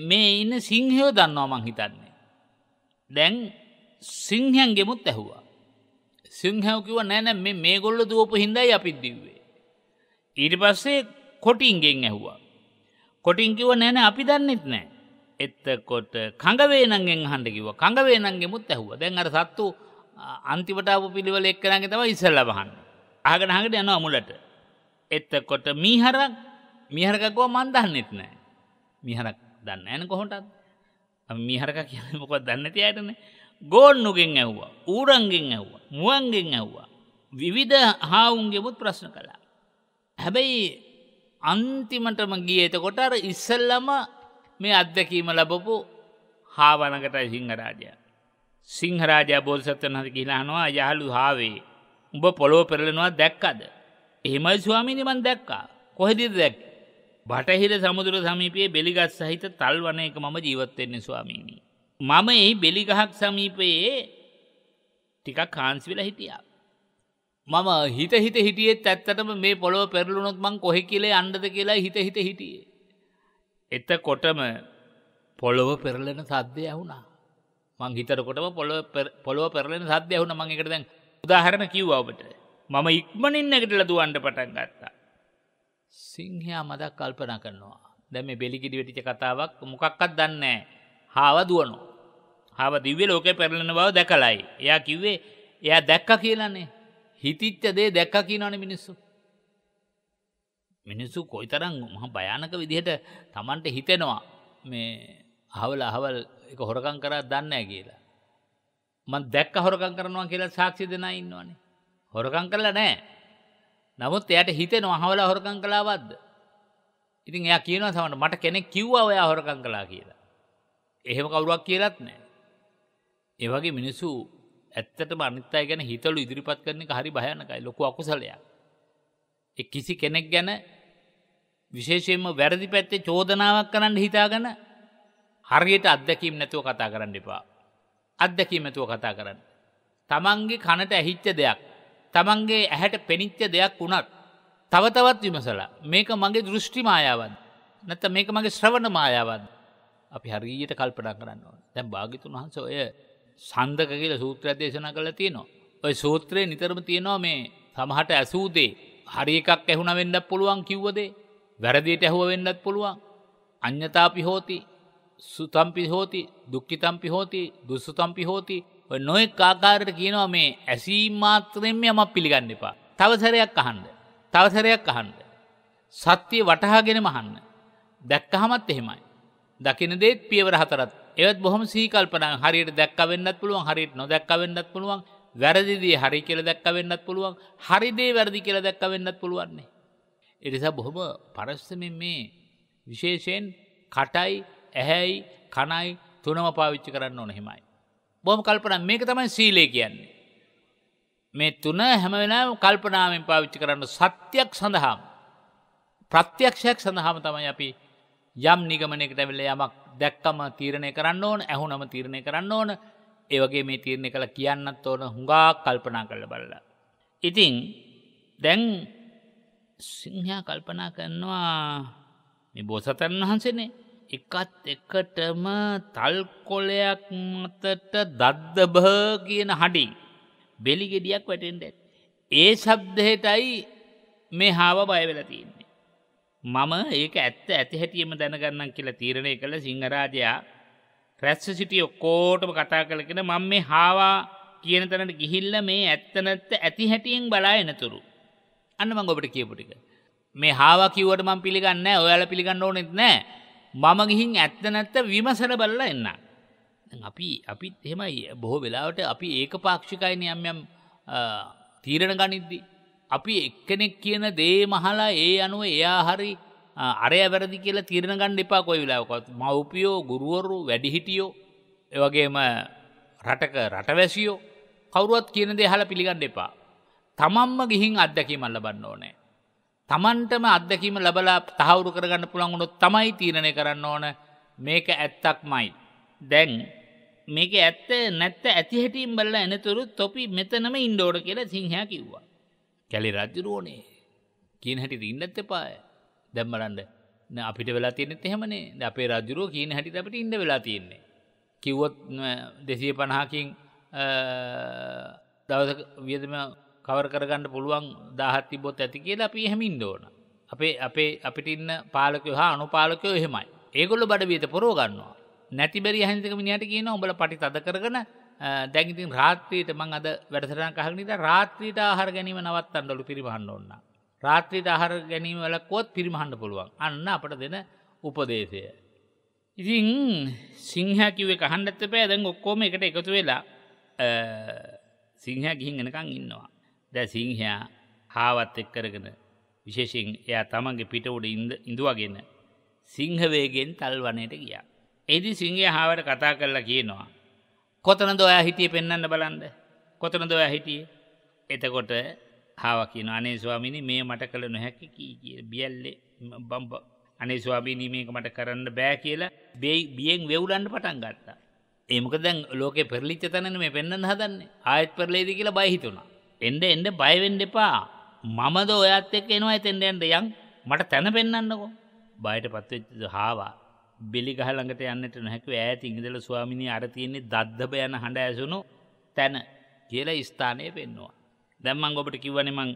මේ ඉන්න සිංහයෝ දන්නවා මං හිතන්නේ. දැන් සිංහයන්ගෙමුත් ඇහුවා. සිංහැව කිව නෑන මේ ගොල්ල දුවපු හින්දයි අපිත් දිව්වේ. ඊට පස්සේ කොටින්ගෙන් ඇහුවා. කොටින් කිව නෑන අපි දන්නෙත් නෑ. එත්තකොට කඟවේනගෙන් හඬකිව කඟවේනන්ගේ මුත් ඇහුව දැන් අර සත්තු අන්තිපටාව පිළිවල එක්කරගේ තව ඉසල්ල බහන්න ආගට හඟට යන අමුලට එත්තකොට මීහරක් මිහරකකෝ මන්දන්නෙත් නෑ මිහරක් දන්න ඇන කොහොටත් මිහරක කියනකො දන්න තියටන ගෝන්නුගෙන් ඇව්වා ඌරන්ගෙන් ඇව්වා මුවන්ගෙන් ඇව්වා විවිධ හාවුන්ගේ මුත් ප්‍රශ්න කළා හැබැයි අන්තිමටම ගිය එතකොට අර ඉස්සල්ලම මේ අත්දැකීම ලබපු හාවනකටයි සිංහරාජය. සිංහරාජ බෝධසත්වන හද කියලානවා යහළු හාවේ. උඹ පොලෝ පෙරලෙනවා දැක්කද. එහෙමයි ස්වාමිනිමන් දැක්කා කොහෙදිද දැක්. බටහිර සමුදුර සමීපයේ බෙලිගත් සහිත තල්වන එක මම ජීවත්වෙන්නේ ස්වාමීණී. මම එහි බෙලිගහක් සමීපයේ ටිකක් කාන්සිවිල හිටියා. මම හිත හිත හිටියෙත් ඇත්තටම මේ පොළොව පෙරලුණොත් මං කොහෙ කියලේ අන්ඩද කියලා හිත හිත හිටියේ. එතකොටම පොළොව පෙරලෙන සද්‍යය වුණා මං හිතරකොටම පොළොව පෙරලෙන සද්‍ය වුණ මං එකට දැන් උදාහරණ කිව්වබට මම ඉක්මනින් නැගටල දුවන්ට පටන් ගත්තා. සිංහයා මදක් කල්පන කරනවා දැම බෙලිගිඩි වෙටිච කතාවක් මොකක්කත් දන්නෑ හාව දුවනෝ හාව දිව ලෝක පෙරලෙන බව දැකලයි එයා කිව්වේ එයා දැක්ක කියලන්නේ හිතිච්ච දේ දැක්ක කියනන මිනිස්සු මිනිස්සු කොයිතරං මහ භයානක විදිහට තමන්ට හිතෙනවා මේ අහවල අහවල් එක හොරකං කරා දන්නෑ කියලා. මන් දැක්ක හොරකං කරනවා කියලා සාක්ෂි දෙනා ඉන්නවානේ. හොරකං කරලා නෑ. නමුත් එයට හිතෙනවා අහවල හොරකං කලාවද්ද. ඉතින් එයා කියනවා තමට මට කෙනෙක් කිව්වා ඔයා හොරකං කලා කියලා. එහෙම කවුරුවක් කියලත් නෑ. ඒවගේ මිනිස්සු ඇත්තටම අනිත් අය ගැන හිතලු ඉදිරිපත් කරන එක හරි භයානකයි ලොකු අකුසලයක්. කිසි කෙනෙක් ගැන විශේෂයෙන්ම වැරදි පැත්තේ චෝදනාවක් කරන්න හිතාගන හරියට අත්දැකීම් නැතුව කතා කරන්න එපා. අත්දැකීම ඇතුව කතා කරන්න. තමන්ගේ කනට ඇහිච්ච දෙයක්. තමන්ගේ ඇහැට පෙනිච්ච දෙයක් වුණත් තවතවත් විමසලා මේක මගේ දෘෂ්ටි මායාවන් නැත මේක මගේ ශ්‍රවණ මායාවන් අපි හරියට කල්පනා කරන්නවා දැම් භාගිතුන් වහන්ස ඔය සන්දක කියල සූත්‍ර දේශනා කළ තියෙනවා. ඔය සූත්‍රයේ නිතරම තියෙනවා මේ සමහට ඇසූදේ හරි එකක් ඇහුණ වෙන්නක් පුළුවන් කිව්වදේ වැරදියට ඇහුව වෙන්නත් පුළුවන් අඤ්‍යතාපි හෝති සුතම්පි හෝති දුක්ඛිතම්පි හෝති දුසුතම්පි හෝති ඔය නොයෙක් ආකාරයට කියනවා මේ ඇසීම් මාත්‍රයෙන්ම යමක් පිළිගන්න එපා. තව සැරයක් අහන්න. තව සැරයක් අහන්න. සත්‍ය වටහාගෙනම අහන්න. දැක්කහමත් එහෙමයි. දකින දේත් පියවර හතරත්. ඒවත් බොහොම සීකල්පනා හරියට දැක්ක වෙන්නත් පුළුවන්, හරියට නොදැක්ක වෙන්නත් පුළුවන්. වැරදි දේ හරි කියලා දැක්ක වෙන්නත් පුළුවන්. හරි දේ වැරදි කියලා දැක්ක වෙන්නත් පුළුවන් නේ. එනිසා බොහොම පරස්සමෙන් මේ විශේෂයෙන් කටයි ඇහැයි කණයි තුනම පාවිච්චි කරන්න ඕන හෙමයි. බොහම කල්පන මේක තමයි සීලේ කියන්නේ. මේ තුන හැමවෙලාම කල්පනාවෙන් පාවිච්චි කරන්න සත්‍යයක් සඳහාම. ප්‍රත්‍යක්ෂයක් සඳහාම තමයි අපි යම් නිගමනයකට ඇවිල යමක් දැක්කම තීරණය කරන්න ඕන ඇහුනම තීරණය කරන්න ඕන ඒවගේ මේ තීරණය කළ කියන්නත් ඕන හුඟා කල්පනා කරල බලලා. ඉතිං දැන් සිංහයා කල්පනා කරනවා මේ බෝසතන් වහන්සේනේ එකත් එකටම තල්කොලයක් මතට දද්දබහ කියන හඩි බෙලි ගෙඩියක් වැටෙන්ට ඇත්. ඒ සබ්දහටයි මේ හාව බයවෙලා තියන්නේ. මම ඒක ඇත්ත ඇති හැටියම දැනගන්නම් කියලා තීරණය කළ සිංහරාජයා රැස්ස සිටි ඔක්කෝටම කතා කළගෙන මං මේ හාවා කියන තැනට ගිහිල්ල මේ ඇත්තනැත්ත ඇති හැටියෙන් බලා එනතුරු. අන්න මං ඔබට කියපුටික. මේ හාවා කිවට මං පිළිගන්න ඔයාල පිළිගන්න ඕනෙත් නෑ මම ගිහින් ඇත්ත නැත්ත විමසර බල්ල එන්න. අපි අපිත් එහෙමයි බොහෝ වෙලාවට අපි ඒක පාක්ෂිකයින යම් යම් තීරණ ගනිද්දි. අපි එක්කෙනෙක් කියන දේ මහලා ඒ අනුව එයා හරි අරය වැරදි කියලා තීරණ ගණ්ඩ එපා කොයි වෙලාවකොත් මව්පියෝ ගුරුවරු වැඩිහිටියෝ එවගේම රටක රටවැසියෝ කවරුවත් කියන දේ හලා පිළිගන්න එපා තමන්ම ගිහින් අත්දැකීමල් ලබන්න ඕනෑ. තමන්ටම අත්දැකීම ලබලා තහවුරු කරගන්න පුළන්ගුණොත් තමයි තීරණය කරන්න ඕන මේක ඇත්තක් මයි. දැන් මේක ඇත්ත නැත්ත ඇතිහැටීම් බල්ල ඇනතුරු තොපි මෙතනම ඉන්ඩෝඩ කියලා සිංහයා කිව්වා. කැලි රජ්ජුරුවනේ කියන හැටි ඉන්නත් එපාය දැම්මරන්ඩ අපිට වෙලා තියෙනෙත් එහෙමනේ අපේ රජුරුව කියන හැටි අපට ඉන්න වෙලා තියෙන්නේ. කිව්වොත් දෙසිය පණහාකින් දවස වියදම කවර කරගන්න පුළුවන් දහත් තිබොත් ඇති කියලා අපි එහෙමින් දෝන අපේ අපේ අපිට ඉන්න පාලකය හා අනුපාලකයෝ එහෙමයි ඒගොල්ල බඩවිත පොරෝ ගන්නවා නැතිබැරි හහිතක මිනිට කියන ඔබල පටි තද කරගන දැගිතින් රාත්‍රීට මං අද වැඩසරන් කහනිට රාත්‍රීට ආහර ගැනීම නවත් අන්ඩලු පිරිිහන්න ඔන්න රාත්‍රීට ආහර ගැනීම වල කෝත් පිරිමහන්න පුළුවන් අන්න අපට දෙන උපදේශය. ඉතින් සිංහකිවේ කහන්ඩත්ත පෑ දැන් ඔක්කෝම එකට එකතු වෙලා සිංහ ගිහින් එනකං ඉන්නවා. දැ සිංහයා හාවත් එක් කරගෙන විශේෂෙන් එයා තමන්ගේ පිටවුඩ ඉද ඉඳවාගෙන සිංහවේගෙන් තල්වනයට ගියා. එදි සිංහය හාවට කතා කරලා කියනවා. කොතන දොයා හිටිය පෙන්න්න බලන්ද කොතන දොයා හිටිය එතකොට හාව කියන අනේ ස්වාමිනි මේ මට කළ නොහැකි කී කිය බියල්ලෙ බම්බ අනේ ස්වාබිනී මේක මට කරන්න බෑ කියලා බෙයි බියෙන් වෙව්ලන්ඩ පටන් ගත්තා. ඒමක දැන් ලෝක පෙරලිච්ච තනන මේ පෙන්න්න හදන්න ආයත් පරලේද කියලා බයිහිතුුණා. එන්ඩ එන්ඩ බයවෙන්ඩ එපා මමද ඔයත් එක් එනවා ඇතෙන්ඩෙන්ට යන් මට තැන පෙන්න්නකෝ බයට පත්වෙච්චද හාවා බෙලි ගහළඟට යන්නට නොහැකව ඇති ඉංගදල ස්වාමිනි අරතියන්නේ දද්ධබ යන හඬ ඇසුණු තැන කියලා ස්ථානය පෙන්නවා. දැම්මං ඔබට කිව්වනිමං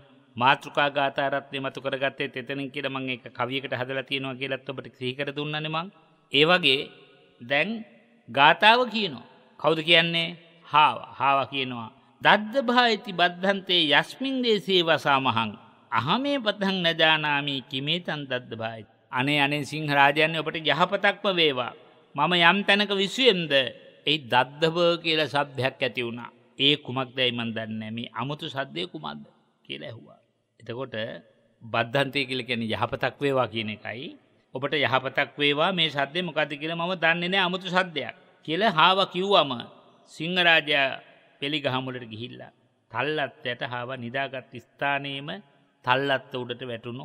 මාතෘකා ගාතාරත්ය මතු කරගත්තේ තෙතනින් කියල මං එක කවියකට හදලා තියෙනවා කියලත් ඔබට ක්‍රීකර දුන්නනමං ඒවගේ දැන් ගාතාව කියනවා. කවුද කියන්නේ හාවා හාවා කියනවා දද්දභායති බද්ධන්තේ යස්මින් දේශේ වසාමහං අහමේ පතං නජානාමි කිමේ තන් දද්දභායති අනේ අනේ සිංහරාජයන් ඔබට යහපතක්ම වේවා මම යම් තැනක විශ්වයෙන්ද ඒ දද්දභ කියලා සබ්දයක් ඇති වුණා ඒ කුමක්දයි මන් දන්නේ මේ අමුතු සද්දේ කුමක්ද කියලා ඇහුවා එතකොට බද්ධන්තය කියලා කියන්නේ යහපතක් වේවා කියන එකයි ඔබට යහපතක් වේවා මේ සද්දේ මොකද්ද කියලා මම දන්නේ නැහැ අමුතු සද්දයක් කියලා හාව කිව්වම සිංහරාජයා පෙළිගහමුලට ගිහිල්ලා. තල්ලත් ඇට හාව නිදාගත් ස්ථානයේම තල්ලත්ත උඩට වැටුණු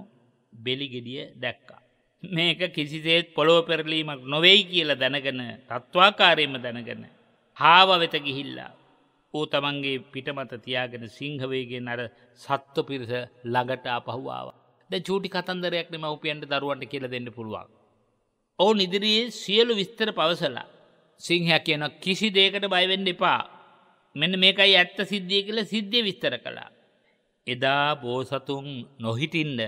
බෙලිගෙඩිය දැක්කා. මේක කිසිසේත් පොලෝ පෙරලීමක් නොවෙයි කියලා දැනගෙන තත්වාකාරයම දැනගෙන හාව වෙත ගිහිල්ලා ඌ තමන්ගේ පිටමත තියාගෙන සිංහවේගේ නර සත්ව පිරිස ළඟට අපහුවාව. ද චූටි කතන්දරයක් මවපියන්ට දරුවන්ට කියල දෙන්න පුළුවන්. ඕ නිදිරියේ සියලු විස්තර පවසලා සිංහයක් කියන කිසි දේකට බයිවෙන්න එපා මෙන්න මේකයි ඇත්ත සිද්ධිය කියල සිද්ධිය විස්තර කළා. එදා බෝසතුන් නොහිටින්ඩ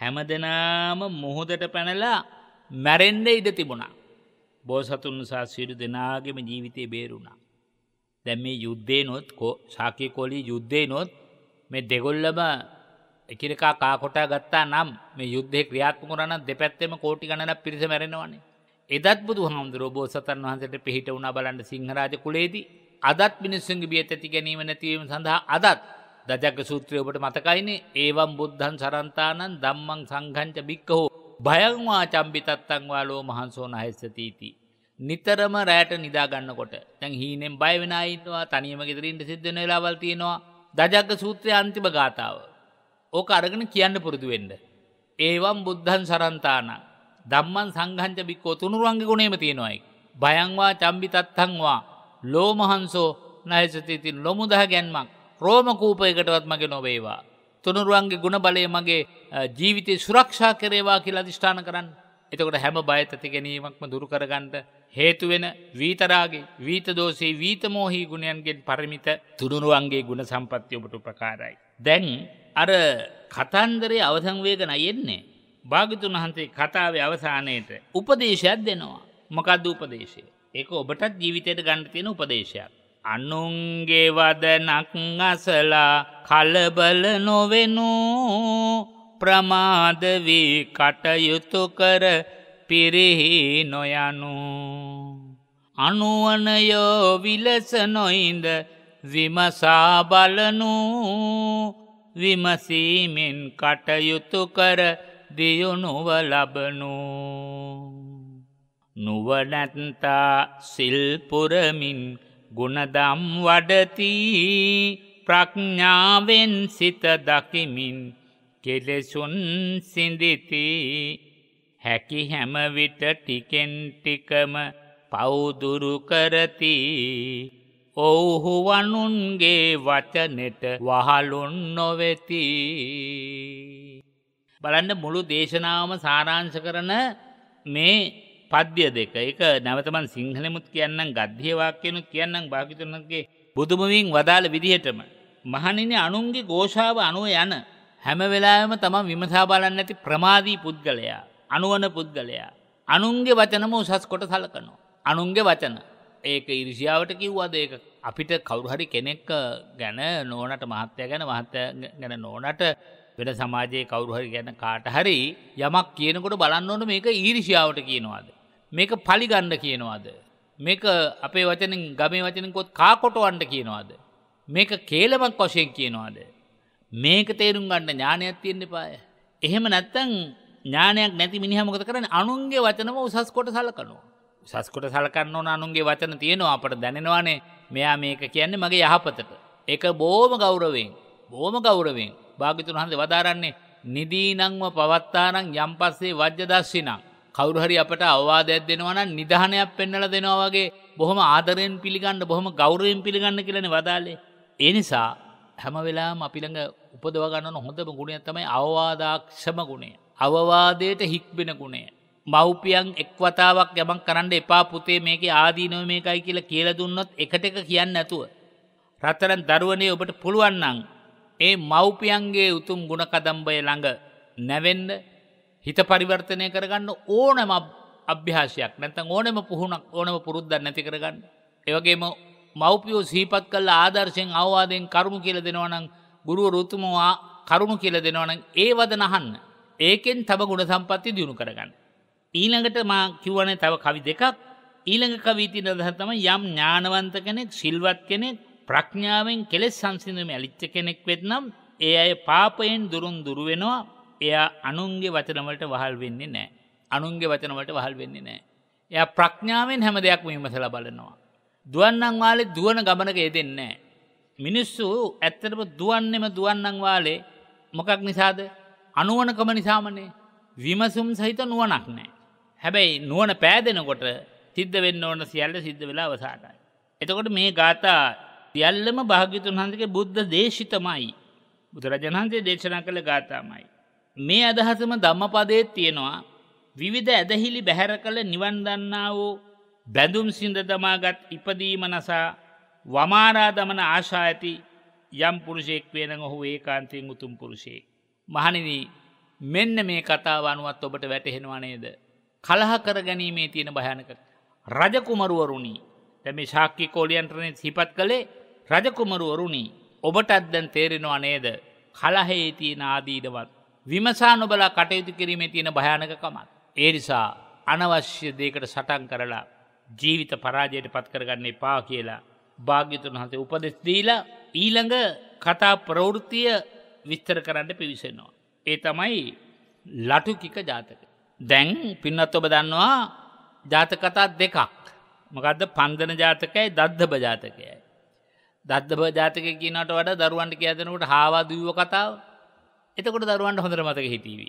හැමදෙනාම මුහොදට පැනලා මැරෙන්ඩ ඉඩ තිබුණා. බෝසතුන් නිසා සිරු දෙනාගෙම ජීවිතය බේරුණා. දැම් මේ යුද්ධේ නොත් ශාකයකොලි යුද්ධේ නොත් මේ දෙගොල්ලම එකරිකා කාකොටා ගත්තා නම් මේ යුද්ධෙ ක්‍රියාත්මකරන දෙපැත්තෙම කෝටි ගණන පිරිස මැරෙනවානේ. එදත් බුදු හාමුදුරෝ බෝසතන් වහන්සට පිහිට වුණ බලන්න සිංහරාජ කුලේදී අදත් මිනිස්සුන්ගේ බියත ඇති ගැනීම නැතිවීම සඳහා අදත් දජක සූත්‍රය ඔබට මතකයිනේ ඒවම් බුද්ධන් සරන්තානන් දම්මං සංඝංච බික්කහෝ භයංවා චම්බිතත්තං වාලෝ මහන්සෝන අහස්සතීති. නිතරම රෑට නිදාගන්නකොට තැන් හීනෙන් බයවෙනයින්නවා තනියම ගෙදරින්ට සිද්ධන වෙලාවල් තියෙනවා දජක සූත්‍රය අන්තිම ගාථාව. ඕක අරගෙන කියන්න පුරුදුවෙන්ඩ. ඒවම් බුද්ධන් සරන්තානං දම්මන් සංඝංච බික්කෝ තුනුරුවන්ගේ ගුණේම තියෙනවායි. භයංවා චම්බිතත්තංවා ලෝමහන්සෝ නයසතිතින් ලොමුදහ ගැන්මක් රෝමකූපයකටවත් මගේ නොවේවා. තුනුරුවන්ගේ ගුණබලය මගේ ජීවිතය සුරක්ෂා කරේවා කියලා අධිෂ්ඨාන කරන්න. එතකොට හැම බයත තිගැනීමක්ම දුරුකරගන්නට හේතුවෙන වීතරාගේ වීතදෝසේ වීතමෝහී ගුණයන්ගෙන් පරිමිත තුරුණුවන්ගේ ගුණ සම්පත්තිය ඔබට උපකාරයි. දැන් අර කතන්දරේ අවසංවේගන යෙන්නේ. භාගිතුන් වහන්සේ කතාවේ අවසානයට උපදේශයක් දෙනවා. මොකක්ද උපදේශය. ඒක ඔබටත් ජීවිතයට ගන්න තියෙන උපදේශයක්. අනුන්ගේ වදනක් අසලා කලබල නොවෙනු ප්‍රමාද වී කටයුතු කර පිරිහි නොයනු අනුවනයෝ විලස නොයින්ද විමසා බලනු විමසීමෙන් කටයුතු කර දියුණුව ලබනු නුවනැත්තා සිල්පුරමින් ගුණදම් වඩති ප්‍රඥාවෙන් සිත දකිමින් කෙලෙසුන් සිඳිති හැකි හැමවිට ටිකෙන් ටිකම පවුදුරු කරති ඔවුහු වනුන්ගේ වචනෙට වහලුන් නොවෙති බලන්න මුළු දේශනාවම සාරාංශ කරන මේ පද්‍ය දෙක එක නැවතමන් සිංහලමුත් කියන්නම් ගද්ධියවාක්‍යනුත් කියන්නම් භාගිතුනගේ බුදුමවින් වදාළ විදිහටම. මහනිනි අනුන්ගේ ගෝෂාව අනුව යන හැම වෙලාම තමන් විමසා බලන්න ඇති ප්‍රමාදී පුද්ගලයා අනුවන පුද්ගලයා. අනුන්ගේ වචනම උසස් කොට සලකනෝ. අනුන්ගේ වචන. ඒක ඉරිසිාවට කිව්වාද ඒක අපිට කවුරුහරි කෙනෙක් ගැන නෝනට මහත්තය ගැන මහත්ත ගැන නෝනට වෙන සමාජයේ කවුරුහරි ගැන කාට හරි යමක් කියනකොට බලන්න ඕන මේක ඊරිසිාවට කියනවාද. මේක පලිගන්න කියනවාද. මේක අපේ වචනින් ගමේ වචනකොත් කාකොටවන්ට කියනවාද. මේක කේලමක් වශයෙන් කියනවාද. මේක තේරුම් ගන්න ඥානයක් තියෙන්න්න පාය. එහෙම නැත්තං ඥානයක් නැති මිනිහමකත කරන අනුන්ගේ වචනම උසස්කොට සලකනවා. සස්කොට සලකන්න ඕන අනුන්ගේ වචන තියෙනවා අපට දැනෙනවානේ මෙයා මේක කියන්නේ මගේ යහපතට. එක බෝම ගෞරවෙන් බෝම ගෞරවෙන් භාගිතුන් හන්ද වදාරන්නේ නිදීනංව පවත්තානං යම්පස්සේ වජ්‍යදස්සිනං. කවුරුහරි අපට අවවාදයක් දෙනවා නම් නිධානයක් පෙන්වලා දෙනවා වගේ බොහොම ආදරයෙන් පිළිගන්න බොහොම ගෞරවයෙන් පිළිගන්න කියලානේ වදාලේ. ඒ නිසා හැම වෙලාවෙම අපි ළඟ උපදව ගන්න හොඳම ගුණය තමයි අවවාදාක්ෂම ගුණය. අවවාදයට හික්බෙන ගුණය. මව්පියන් එක්වතාවක් ගමන් කරන්න එපා පුතේ මේකේ ආදීනව මේකයි කියලා කියලා දුන්නොත් එකට එක කියන්නේ නැතුව. රත්තරන් දරුවනේ ඔබට පුළුවන් නම් ඒ මව්පියන්ගේ උතුම් ගුණ කදම්බය ළඟ නැවෙන්න හිත පරිවර්තනය කරගන්න ඕනම අභ්‍යාශයක් නැතන් ඕනෙම පුහුණක් ඕනම පුරුද්ද නැති කරගන්න. ඒවගේම මව්පියෝ සීපත් කල්ල ආදර්ශයෙන් අවවාදයෙන් කරුණු කියල දෙනවනං ගුරුව රුතුමවා කරුණු කියල දෙනවනං ඒවද නහන්න. ඒකෙන් තම ගුණ සම්පත්ති දියුණු කරගන්න. ඊළඟට මා කිව්වනේ තව කවි දෙකක් ඊළඟ කවීති නදහතම යම් ඥානවන්ත කෙනෙක් සිල්වත් කෙනෙක් ප්‍රඥාවෙන් කෙලෙස් සංසිඳම ඇලිච්ච කෙනෙක් වෙත්නම් ඒ අය පාපයෙන් දුරුන් දුරුවෙනවා එයා අනුන්ගේ වචනවලට වහල් වෙන්නේ නෑ. අනුන්ගේ වචනවලට වහල් වෙන්නේ නෑ. එය ප්‍රඥාවෙන් හැම දෙයක් විමසල බලනවා. දුවන්නන් වාලේ දුවන ගමනක යෙදෙන්නේ. මිනිස්සු ඇත්තටම දුවන්නෙම දුවන්නන් වාලේ මොකක් නිසාද අනුවනකම නිසාමනේ විමසුම් සහිත නුවනක් නෑ. හැබැයි නුවන පෑදෙනකොට සිද්ධ වෙන්න ඕන සියල්ල සිද්ධ වෙලා අවසාටයි. එතකොට මේ ගාතා සියල්ලම භාගිතුන් හන්සගේ බුද්ධ දේශිතමයි. බුදුරජාණන්සේ දේශනා කළ ගාතාමයි. මේ අදහසම ධම්මපදයේ තියෙනවා විවිධ ඇදහිලි බැහැර කළ නිවන් දන්නා වූ බැඳුම් සිින්ද දමාගත් ඉපදීම නසා වමාරා දමන ආශා ඇති යම් පුරුෂයෙක් වෙන ඔහු ඒ කාන්තයෙන් උතුම් පුරුෂේ. මහනිනී මෙන්න මේ කතාව අනුවත් ඔබට වැටහෙනවා නේද. කලහ කර ගැනීමේ තියෙන භයනක. රජකුමරුවරුණි තැම ශාක්‍ය කෝලියන්ට්‍රනෙත් හිපත් කළේ රජකුමරුවරුණි ඔබට අත්දැන් තේරෙනවා නේද කලහේ තියෙන ආදීඩවත්. විමසා නොබලා කටයුතු කිරීමේ තියෙන භයානකකමත්. ඒ නිසා අනවශ්‍ය දේකට සටන් කරලා ජීවිත පරාජයට පත්කරගන්න එපා කියලා භාග්‍යතුන් හසේ උපදෙස්දීලා ඊළඟ කතා ප්‍රවෘත්තිය විස්තර කරන්න පිවිසෙනවා. ඒ තමයි ලටුකික ජාතක. දැන් පින්නත් ඔබ දන්නවා ජාතකතා දෙකක්. මකදද පන්දන ජාතකයි දද්ධභ ජාතකයයි. දද්ධභ ජාතක කියනට වඩ දරුවන්ට කියදනකට හාවා දීව කතාව එතකොට දරුවන්ට හොඳර මතක හිටීවි.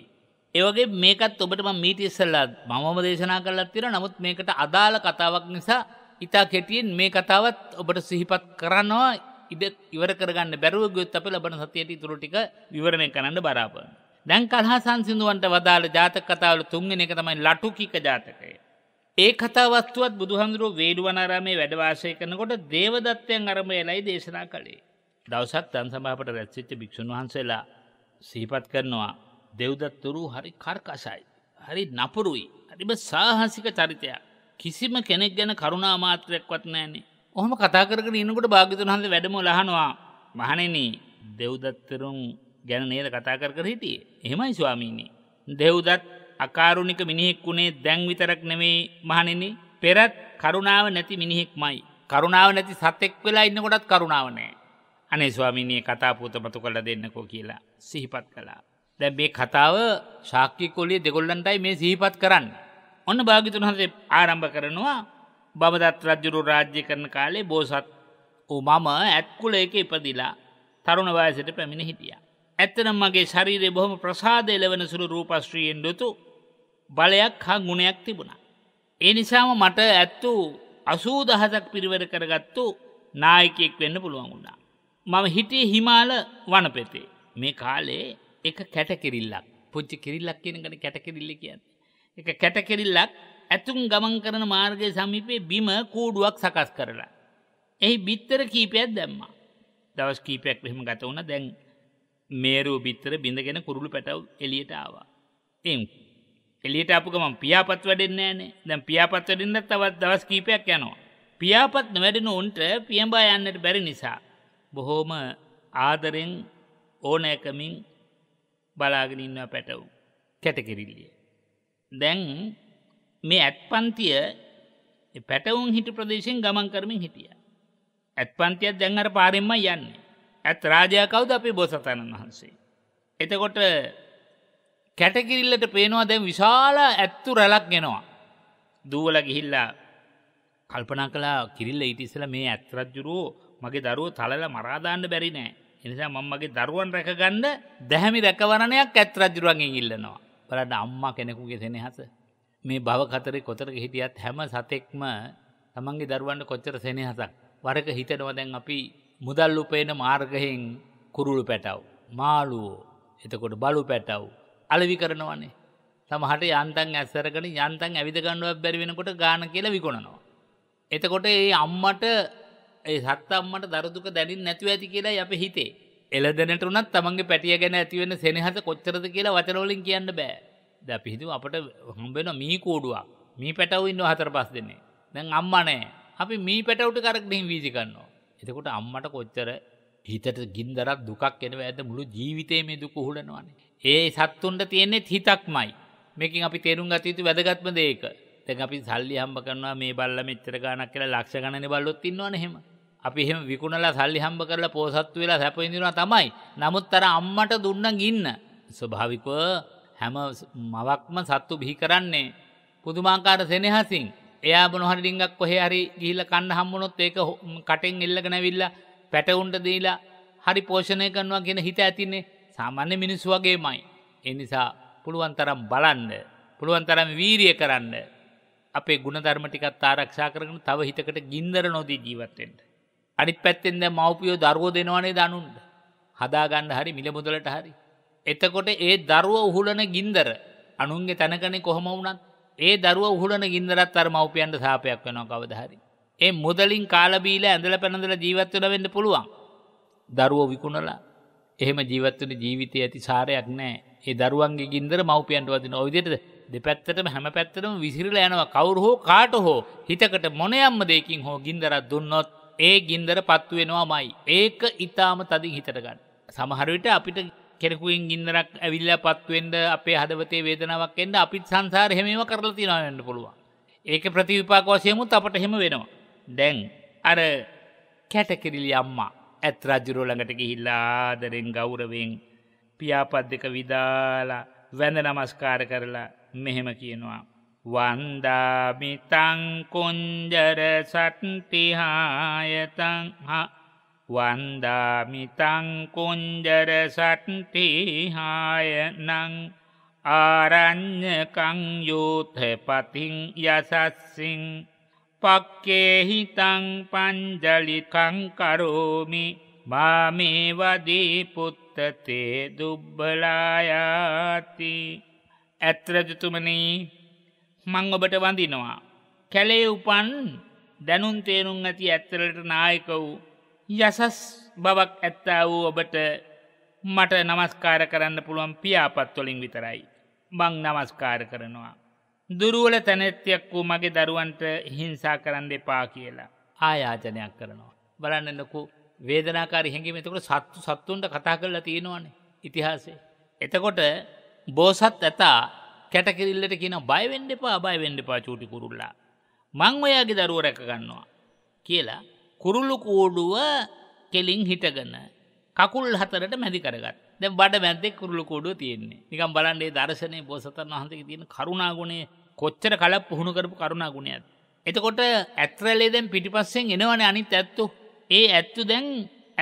ඒවගේ මේකත් ඔබට මීට ඉස්සල්ලා මමම දේශනා කරලත් තිර නමුත් මේකට අදාළ කතාවක් නිසා ඉතා කෙටියෙන් මේ කතාවත් ඔබට සිහිපත් කරනවා ඉඩ ඉවර කරගන්න බැරුව ගොත් අප ලබන සතියට ඉතුරු ටික විවරණය කරන්න බරාපන. දැන් කල්හා සංසිඳුවන්ට වදාළ ජාතක කතාවල තුන්ගෙන එක තමයි ලටුකික ජාතකය. ඒ කතාවස්තුවත් බුදුහඳුරු වේඩුවනාරාමේ වැඩවාසය කරනකොට දේවදත්වයන් අරම එලයි දේශනා කළේ. දවසත් දන් සභාපට රැත්සිච්ච භික්ෂන් වහන්සේලා සිහිපත් කරනවා දෙව්දත්තුරු හරි කර්කශයි. හරි නපුරුයි. හරිම සාහසික චරිතයක්. කිසිම කෙනෙක් ගැන කරුණා මාත්‍රයක්වත් නෑනේ. ඔහොම කතා කරගෙන ඉන්නකොට භාග්‍යතුන් හන්ද වැඩම ලහනවා. මහණෙනි දෙව්දත්තරුන් ගැන නේද කතා කර කර හිටියේ. එහෙමයි ස්වාමීනි. දෙව්දත් අකාරුණික මිනිහෙක් වුණේ දැන් විතරක් නෙමේ මහණෙනි. පෙරත් කරුණාව නැති මිනිහෙක්මයි. කරුණාව නැති සතෙක් වෙලා ඉන්නකොටත් කරුණාව නෑ. අනේ ස්වාමීනි කතා පොත මතු කරලා දෙන්නකෝ කියලා. සිහිපත් කලා. දැ මේ කතාව ශාක්‍ය කොලිය දෙගොල්ලන්ටයි මේ සිහිපත් කරන්න. ඔන්න භාගිතුන් හසේ ආරම්භ කරනවා බවදත් රජ්ජුරු රාජ්‍ය කරන කාලේ බෝසත් උමම ඇත්කුල එක ඉපදිලා තරුණ වයසට පැමිණ හිටිය. ඇත්තනම් මගේ ශරීරය බොහොම ප්‍රසාද එලවන සුළු රූපස්ශ්‍රීයෙන් යුතු බලයක් හා ගුණයක් තිබුණා. ඒ නිසාම මට ඇත්තු අසූ දහසක් පිරිවර කරගත්තු නායකෙක් වෙන්න පුළුවන් වුණා. මම හිටියේ හිමාල වනපෙතේ. මේ කාලේ එක කැටකිරිල්ලක් පුච්චි කිරිල්ලක් කියන ගන කැටකිරිල්ල කියන්න. එක කැටකිරිල්ලක් ඇතුම් ගමන් කරන මාර්ගය සමීපේ බිම කූඩුවක් සකස් කරලා. එහි බිත්තර කීපයක් දැම්මා. දවස් කීපයක් මෙහෙම ගත වුණ දැන් මේරූ බිත්තර බිඳගෙන කුරුළු පැටව් එලියට ආවා. එ එලියට අපපු ගමන් පියාපත් වැඩෙන්න ෑනේ දැම් පියාපත් වැඩින්න තවත් දවස් කීපයක් යනවා. පියාපත් නොවැඩෙන උන්ට පියඹා යන්නට බැරි නිසා. බොහෝම ආදරෙන් ඕනෑකමින් බලාගෙනින්වා පැටවු කැටකිරිල්ලිය. දැන් මේ ඇත් පන්තිය පැටවුන් හිටි ප්‍රදේශෙන් ගමන් කරමින් හිටිය. ඇත් පන්තියක් දැන් අර පාරෙන්ම යන්න. ඇත් රාජයා කවුද අපි බෝසතාණන් වහන්සේ. එතකොට කැටකිරිල්ලට පේනවා දැන් විශාල ඇත්තු රැලක් ගෙනවා. දූවල ගිහිල්ලා කල්පනා කලා කිරිල්ල ඉටිසල මේ ඇත්රජ්ජුරුවෝ මගේ දරුව තලල මරාදාන්න බැරි නෑ. එනිසා මම්මගේ දරුවන් රැකගන්න දැහැමි රැකවරණයක් ඇත් රජරුවන්ගෙන් ඉල්ලනවා. බලට අම්මා කෙනෙකුගේ සෙනහස. මේ භවකතරෙ කොතරක හිටියත් හැම සතෙක්ම තමන්ගේ දරුවන්ට කොච්චර සෙනහසක්. වරක හිතනවා දැන් අපි මුදල් උපේන මාර්ගයෙන් කුරුළු පැටව්. මාළුවෝ එතකොට බලු පැටව්. අලවි කරනවනේ. සමහට යන්තන් ඇස්සරකට යන්තන් ඇවිද ගණඩුවක් බැරිවෙනකොට ගාන කියල විකුණනවා. එතකොට ඒ අම්මට ඒ සත්තම්මට දරදුක දැනින් නැතුව ඇති කියලා අප හිතේ. එලදනට වනත් තමන්ගේ පැටිය ගැන ඇතිවෙන සෙනහස කොච්චරද කියලා වචනෝලින් කියන්න බෑ. ද පිහිතු අපට හම්බෙන මී කෝඩුවක් මී පැටව ඉන්න හතර පස් දෙන්නේ. දැන් අම්මනෑ අපි මී පැටවට කරක්නෙහි වීසිකන්නවා. එතකොට අම්මට කොච්චර හිතට ගින්දරක් දුකක් එනව ඇද මුළු ජීවිතයේ මේ දුක හුලනවානේ. ඒ සත්තුන්ට තියෙන්නේ හිතක්මයි. මේකින් අපි තේරුම් ගත යුතු වැදගත්ම දේක. දැන් අපි සල්ලි හම්බ කරනවා මේ බල්ලා මෙච්චර ගාණක් කියලා ලක්ෂ ගණනේ බල්ලොත් ඉන්නවනේ එහෙම. අපි එහෙම විකුණලා සල්ලි හම්බ කරලා පෝසත්තු වෙලා සැප විඳිනවා තමයි. නමුත් අර අම්මට දුන්නම් ඉන්න. ස්වභාවිකව හැම මවක්ම සත්තු බිහි කරන්නේ පුදුමාකාර සෙනෙහසින්. එයා මොන හරි ඩිංගක් කොහේ හරි ගිහිල්ලා කන්න හම්බුනොත් ඒක කටෙන් එල්ලගෙන ඇවිල්ලා පැටවුන්ට දීලා හරි පෝෂණය කරනවා කියන හිත ඇතිනේ. සාමාන්‍ය මිනිස්සු වගේමයි. ඒ නිසා පුළුවන් තරම් බලන්න, පුළුවන් තරම් වීරිය කරන්න. අපේ ಗುಣධර්ම ටිකත් ආරක්ෂා කරගෙන තව හිතකට ගින්දර නොදී ජීවත් වෙන්න. අනිත් පැත්තෙන් දැන් මව්පියෝ දරුවෝ දෙනවනේ දනුන්ට. හදා ගන්න හරි මිල මුදලට හරි. එතකොට ඒ දරුවා උහුලන ගින්දර අනුන්ගේ තනකනේ කොහම වුණත් ඒ දරුවා උහුලන ගින්දරත් අර මව්පියන්ට සාපයක් වෙනවා කවදා හරි. ඒ මුදලින් කාලා බීලා ඇඳලා පැනඳලා ජීවත් වෙලා වෙන්න පුළුවන්. දරුවෝ විකුණලා එහෙම ජීවත්වන ජීවිතය ඇති සාරයක් නෑ ඒ දරුවන්ගේ ගින්දර මව්පියන්ට වදින ඔවිදියට දෙපැත්තටම හැම පැත්තටම විසිරල යනවා කවුරු හෝ කාට හෝ හිතකට මොනයම්ම දෙකින් හෝ ගින්දරත් දුන්නොත් ඒ ගින්දර පත්තු වෙනවාමයි. ඒක ඉතාම තදින් හිතරගන්න. සමහරවිට අපිට කෙරකුවෙන් ගින්නරක් ඇවිල්ල පත්වෙන්ට අපේ හදවතේ වේදනාවක් එන්න අපිත් සංසාර හෙමම කරලා තිනවෙන්න පුළුවන්. ඒක ප්‍රතිවිපාක වසයමුත් අපට හෙම වෙනවා. දැන් අර කැටකිරිලි අම්මා ඇත් රජුරෝළඟට ගිහිල්ලා දරෙන් ගෞරවෙන් පියාපත් දෙක විදාලා වැඳ නමස්කාර කරලා මෙහෙම කියනවා. වන්දාමිතං කුංජර සට්ටිහායතං වන්දාමිතං කුංජර සට්ටිහායනං ආරං්්‍යකං යූතපතිං යසස්සිං පක්කේහිතං පංජලිකං කරෝමි මාමේවදී පුත්තතේ දුබ්බලායාති ඇත්‍රජතුමනී මං ඔබට වඳිනවා. කැලේ උපන් දැනුන් තේරුම් ඇති ඇත්තලට නායක වූ යසස් බවක් ඇත්තා වූ ඔබට මට නමස්කාර කරන්න පුළුවන් පියාපත්වොලින් විතරයි. බං නමස්කාර කරනවා. දුරුවල තැනැත්තියක් වූ මගේ දරුවන්ට හිංසා කරන්න එපා කියලා. ආයාචනයක් කරනවා. බලන්නන්නකු වේදනාකාර හැඟිමතකට සත්තු සත්තුන්ට කතා කරලා තියෙනවානේ ඉතිහාසේ. එතකොට බෝසත් ඇතා කැටකිරිල්ලට කියන බයිවෙන්ඩ එපා අබයි වෙන්ඩ පා චූටි කුරුල්ලා. මං ඔයාගේ දරුව රැකගන්නවා. කියලා කුරුල්ලු කෝඩුව කෙලින් හිටගන්න. කකුල් හතරට මැදි කරගත් දැ බඩ මැදෙ කුරලු කෝඩුව තියෙන්නේ නිකම් බලන්ඩේ දර්ශනය බෝසතන් වහන්සක තියෙන කරුණාගුණේ කොච්චර කල පුහුණු කරපු කරුණාගුණයත්. එතකොට ඇත්‍රලේ දැන් පිටිපස්සෙන් එනවන අනිත් ඇත්තු ඒ ඇත්තු දැන්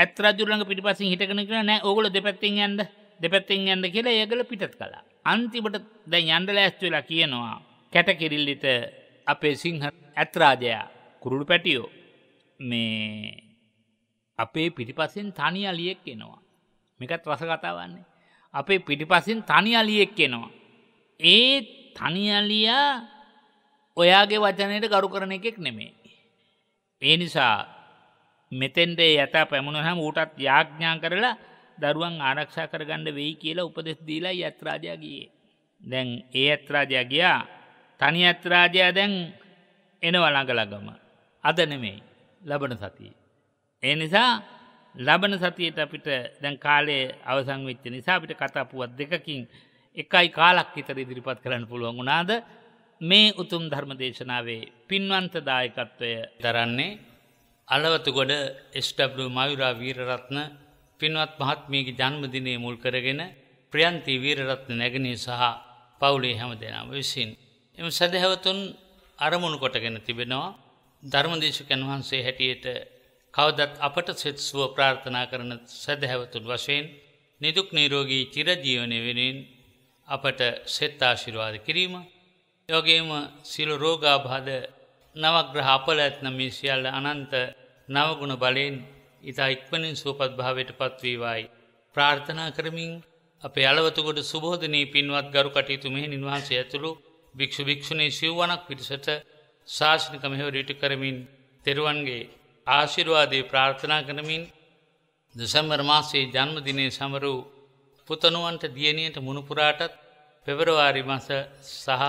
ඇත්රජුරලඟ පිටිපසින් හිටගෙන කියෙන නෑ ඕගොල දෙපැත්තිෙන් ඇන්ද දෙපැත්තෙන් යන්න කියලා ඒගල පිටත් කලා. අන්තිමට දැ යන්ඩ ලෑස්තුවෙලා කියනවා කැටකිරිල්ලිට අපේ සිංහ ඇත්රාජයා කුරුළු පැටියෝ මේ අපේ පිටිපස්සෙන් තනි අලියෙක් එනවා. මේකත් රස කතාවන්නේ. අපේ පිටිපස්සෙන් තනි අලියෙක් එනවා. ඒ තනියලියා ඔයාගේ වචනයට ගරු කරන එකෙක් නෙමේ. ඒ නිසා මෙතෙන්ට යතා පැමුණහම ඌටත් යාඥා කරලා දරුවන් ආරක්ෂා කරගණ්ඩ වෙයි කියලා උපදෙස් දීලා ඇත්රාජා ගියේ. දැන් ඒ ඇත්රාජා ගියා තනි ඇත්රාජයා දැන් එනවලඟලගම අද නෙමෙයි ලබන සතිය. ඒ නිසා ලබන සතියට අපිට දැන් කාලේ අවසංවිච්ච නිසා අපිට කතාපුුවත් දෙකකින් එකයි කාලක් හිතර ඉදිරිපත් කරන්න පුළුවන් වුණාද මේ උතුම් ධර්මදේශනාවේ පින්වන්ත දායකත්වය දරන්නේ අලවතුගොඩ ස්ටබ්ලු මයුරා වීරරත්න පින්වත් මහත්මියගේ ජන්මදිනය මුල් කරගෙන ප්‍රියන්ති වීරරත්න නැගනී සහ පවුලේ හැම දෙනාම විසින්. එම සැදැහැවතුන් අරමුණු කොටගෙන තිබෙනවා ධර්මදේශකන් වහන්සේ හැටියට කවදත් අපට සෙත්සුව ප්‍රාර්ථනා කරන සැදැහැවතුන් වශයෙන් නිදුක් නීරෝගී චිරජීවනය වෙනෙන් අපට සෙත්තාශිරවාද කිරීම යෝගේම සිලු රෝගාබාද නවග්‍රහ අපල ඇත්න මිසිියල්ල අනන්ත නවගුණ බලයෙන් ඉතා ඉක්මනින් සුවපත් භාවයට පත්වීවායි. ප්‍රාර්ථනා කරමින් අපේ අලවතුකොට සුබෝධනී පින්වත් ගරු කටයුතු මෙහි නිවහන්සේ ඇතුළු භික්ෂු භික්ෂුණී සිව්වනක් පිරිසට ශාසනික මෙහෙවරීට කරමින් තෙරුවන්ගේ ආශිරවාදී ප්‍රාර්ථනා කරමින් දෙසැම්බර් මාසේ ජන්මදිනය සමරු පුතනුවන්ට දියණියට මුණුපුරාටත් පෙබරවාරි මස සහ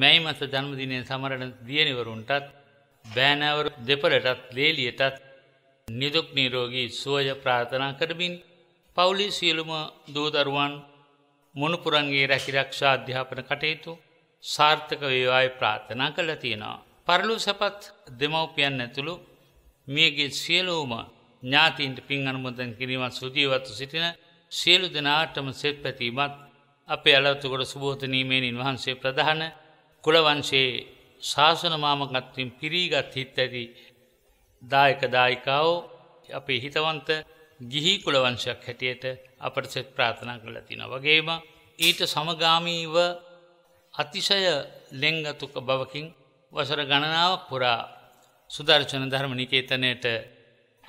මැයි මස ජන්මදිනය සමරණ දියනිවරුන්ටත් බෑනෑවරු දෙපලටත් ලේලියටත් නිදුක් නීරෝගී සුවය ප්‍රාථනා කරමින් පවුලි සියලුම දූදරුවන් මොනුපුරන්ගේ රැකිරක්ෂා අධ්‍යාපන කටයුතු සාර්ථක වේවාය ප්‍රාථනා කළ තියෙනවා. පරලු සපත් දෙමවපියන් ඇතුළු මියගේ සියලූම ඥාතීන්ට පින් අනුමුදන් කිරීමත් සුදීවත්තු සිටින සියලු දෙනාටම සෙත් පැතීමත් අපේ අලත්තුකොට සුභෝතනීමේනින් වහන්සේ ප්‍රධාන කුලවංශයේ ශාසනමාමකත්තින් පිරීගත් හිත් ඇති දායක දායිකාවෝ අපේ හිතවන්ත ගිහි කුලවංශයක් හැටියට අපට සෙත් ප්‍රාථනා කරලා තින වගේම ඊට සමගාමීව අතිශය ලෙංගතුක බවකින් වසර ගණනාවක් පුරා සුදර්ශන ධර්ම නිකේතනයට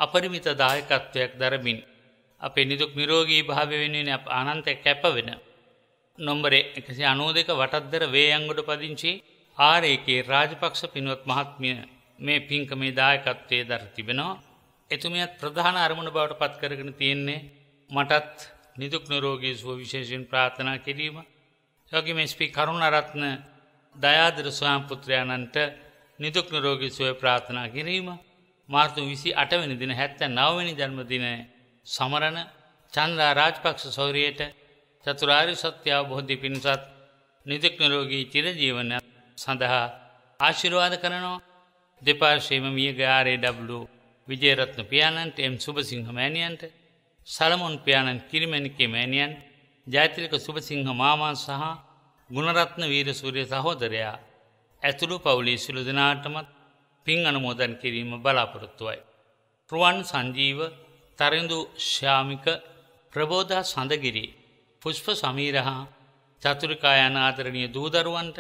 අපරිමිත දායකත්වයක් දරමින් අපේ නිදුක් නිරෝගී භාව වෙනුවෙන් අප ආනන්තය කැප වෙන නොම්බරේ එකසි අනෝ දෙක වටත්දර වේ අංගොඩ පදිංචි ආරේකේ රාජපක්ෂ පිනුවත් මහත්මිය මේ පින්කමේ දායකත්වයේ දර තිබෙනවා. එතුමියත් ප්‍රධාන අරමුණ බවට පත් කරගෙන තියෙන්නේ මටත් නිදුක් නරෝගී සුව විශේෂයෙන් ප්‍රාථනා කිරීම. යෝගි මෙස්පි කරුණරත්න දයාදර ස්වයම්පුත්‍රයාණන්ට නිදුක් නරෝගී සුවය ප්‍රාථනා කිරීම. මාර්තු විසි අටවැනි දින හැත්ත නවවැනි ජන්මදින සමරණ චන්ද්‍රා රාජපක්ෂ සෞරයට චතුරාරි සත්‍ය අවබෝධි පිණිසත් නිදුක් නරෝගී චිරජීවන සඳහා ආශිරවාද කරනවා දෙපාර්ශයම මියග ආරේඩ්ලු විජේරත්න පියාණන්ට එම් සුභසිංහ මෑණියන්ට සලමුන් පියාණන් කිරිමැණිකේ මෑණියන් ජාතිරික සුභසිංහ මාමන් සහ ගුණරත්න වීර සූරිය සහෝදරයා ඇතුළු පවුලි සිළු දෙනාටමත් පින් අනුමෝදන් කිරීම බලාපොරොත්තුවයි. රුවන් සංජීව තරඳු ශ්‍යාමික ප්‍රබෝධා සඳගිරි පුෂ්ප සමීරහා චතුරිකායන ආදරණය දූදරුවන්ට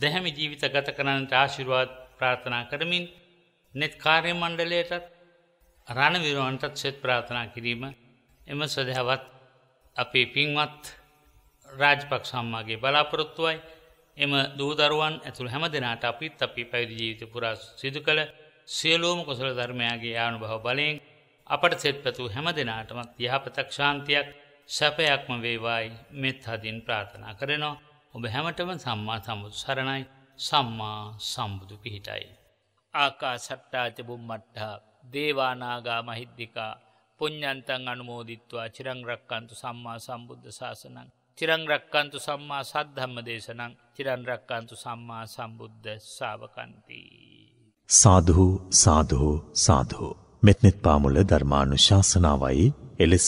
දැහැමි ජීවිත ගත කරන්නට ආශිරවාත් ප්‍රාථනා කරමින් නෙත් කාර්ය මණ්ඩලයටත් රණවිරුවන්ටත් සෙත් ප්‍රාථනා කිරීම එම සදහවත් අපේ පින්වත් රාජපක් සම්මාගේ බලාපොරොත්තුවයි එම දූදරුවන් ඇතුළ හැම දෙනාට අපිත් අපි පැවිදි ජීවිත පුරා සිදු කළ සියලූම කුසල ධර්මයාගේ යානු භව බලයෙන් අපට සෙත් පැතු හැම දෙනාටමත් යහපතක් ශාන්තියක් සැපයක්ම වේවායි මෙත් හදින් ප්‍රාථනා කරනවා ඔබ හැමටම සම්මා සමුදු සරණයි සම්මා සම්බුදු පිහිටයි. ආකා සට්ටාච බුම්මට්ටා දේවානාගා මහිද්දිිකා පුං්ඥන්තන් අනුමෝදිත්වා චිරංරක්කන්තු සම්මා සම්බුද්ධ ශාසනං. චිරංරක්කන්තු සම්මා සද්ධම්ම දේශනං චිරන්රක්කන්තු සම්මා සම්බුද්ධ සාාවකන්තිී. සාධහු සාධහෝ සාධහෝ මෙත්නෙත් පාමුල ධර්මානු ශාසනාවයි එලෙස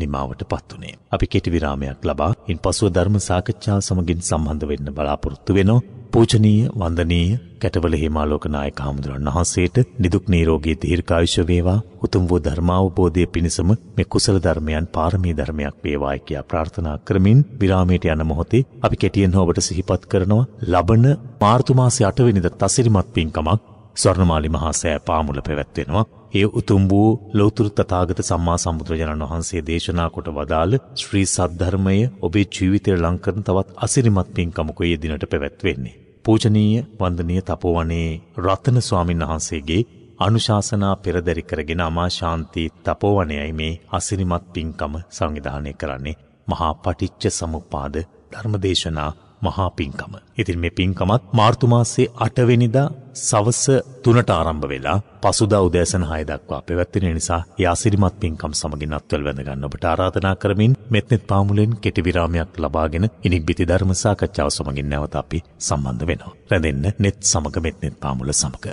නිමාවට පත්වනේ. අපි කෙටිවිරාමයක් ලබා ඉන් පසුව ධර්ම සාකච්ඡා සමගින් සම්බන්ධ වෙන්න බලාපොරොත්තු වෙනවා. පූජනීය වන්දනීය කැටවල හිමාලෝක නායක හමුදුරන් වහන්සේට නිදුක් නිරෝගී දීර්ඝායුෂ වේවා උතුම් වූ ධර්මාවබෝධයේ පිණසම මේ කුසල ධර්මයන් පාරමී ධර්මයක් වේවායි කියා ප්‍රාර්ථනා කරමින් විරාමයට යන මොහොතේ අපි කෙටියෙන් ඔබට සිහිපත් කරනවා ලබන මාර්තු මාසයේ 8 වෙනිදා තසිරිමත් පින්කමක් ස්වර්ණමාලි මහා සෑ පාමුල පැවැත්වෙනවා ඒ උතුම් වූ ලෞතර තථාගත සම්මා සම්බුදුරජාණන් වහන්සේ දේශනා කොට වදාළ ශ්‍රී සද්ධර්මය ඔබේ ජීවිතය ලං කරන තවත් අසිරිමත් පින්කමක යෙදිනට පැවැත්වෙන්නේ. පූජනීය වන්දනීය තපෝවනේ රතන ස්වාමීන් වහන්සේගේ අනුශාසනා පෙරදරි කරගෙන අමා ශාන්ති තපෝවනයයි මේ අසිරිමත් පින්කම සංවිධානය කරන්නේ මහා පටිච්ච සමුප්පාද ධර්මදේශනා මහා පින්කම. ඉතින් මේ පින්කමත් මාර්තු මාසයේ 8 වෙනිදා සවස 3ට ආරම්භ වෙලා පසුදා උදෑසන 6 දක්වා පැවැත්වෙන නිසා ඒ ආසිරිමත් පින්කම් සමගින් අත්වල වැඳ ගන්න ඔබට ආරාධනා කරමින් මෙත්නෙත් පාමුලෙන් කෙටි විරාමයක් ලබාගෙන ඉනිබ්බිති ධර්ම සාකච්ඡාව සමගින් නැවත අපි සම්බන්ධ වෙනවා. රැඳෙන්න net සමග මෙත්නෙත් පාමුල සමග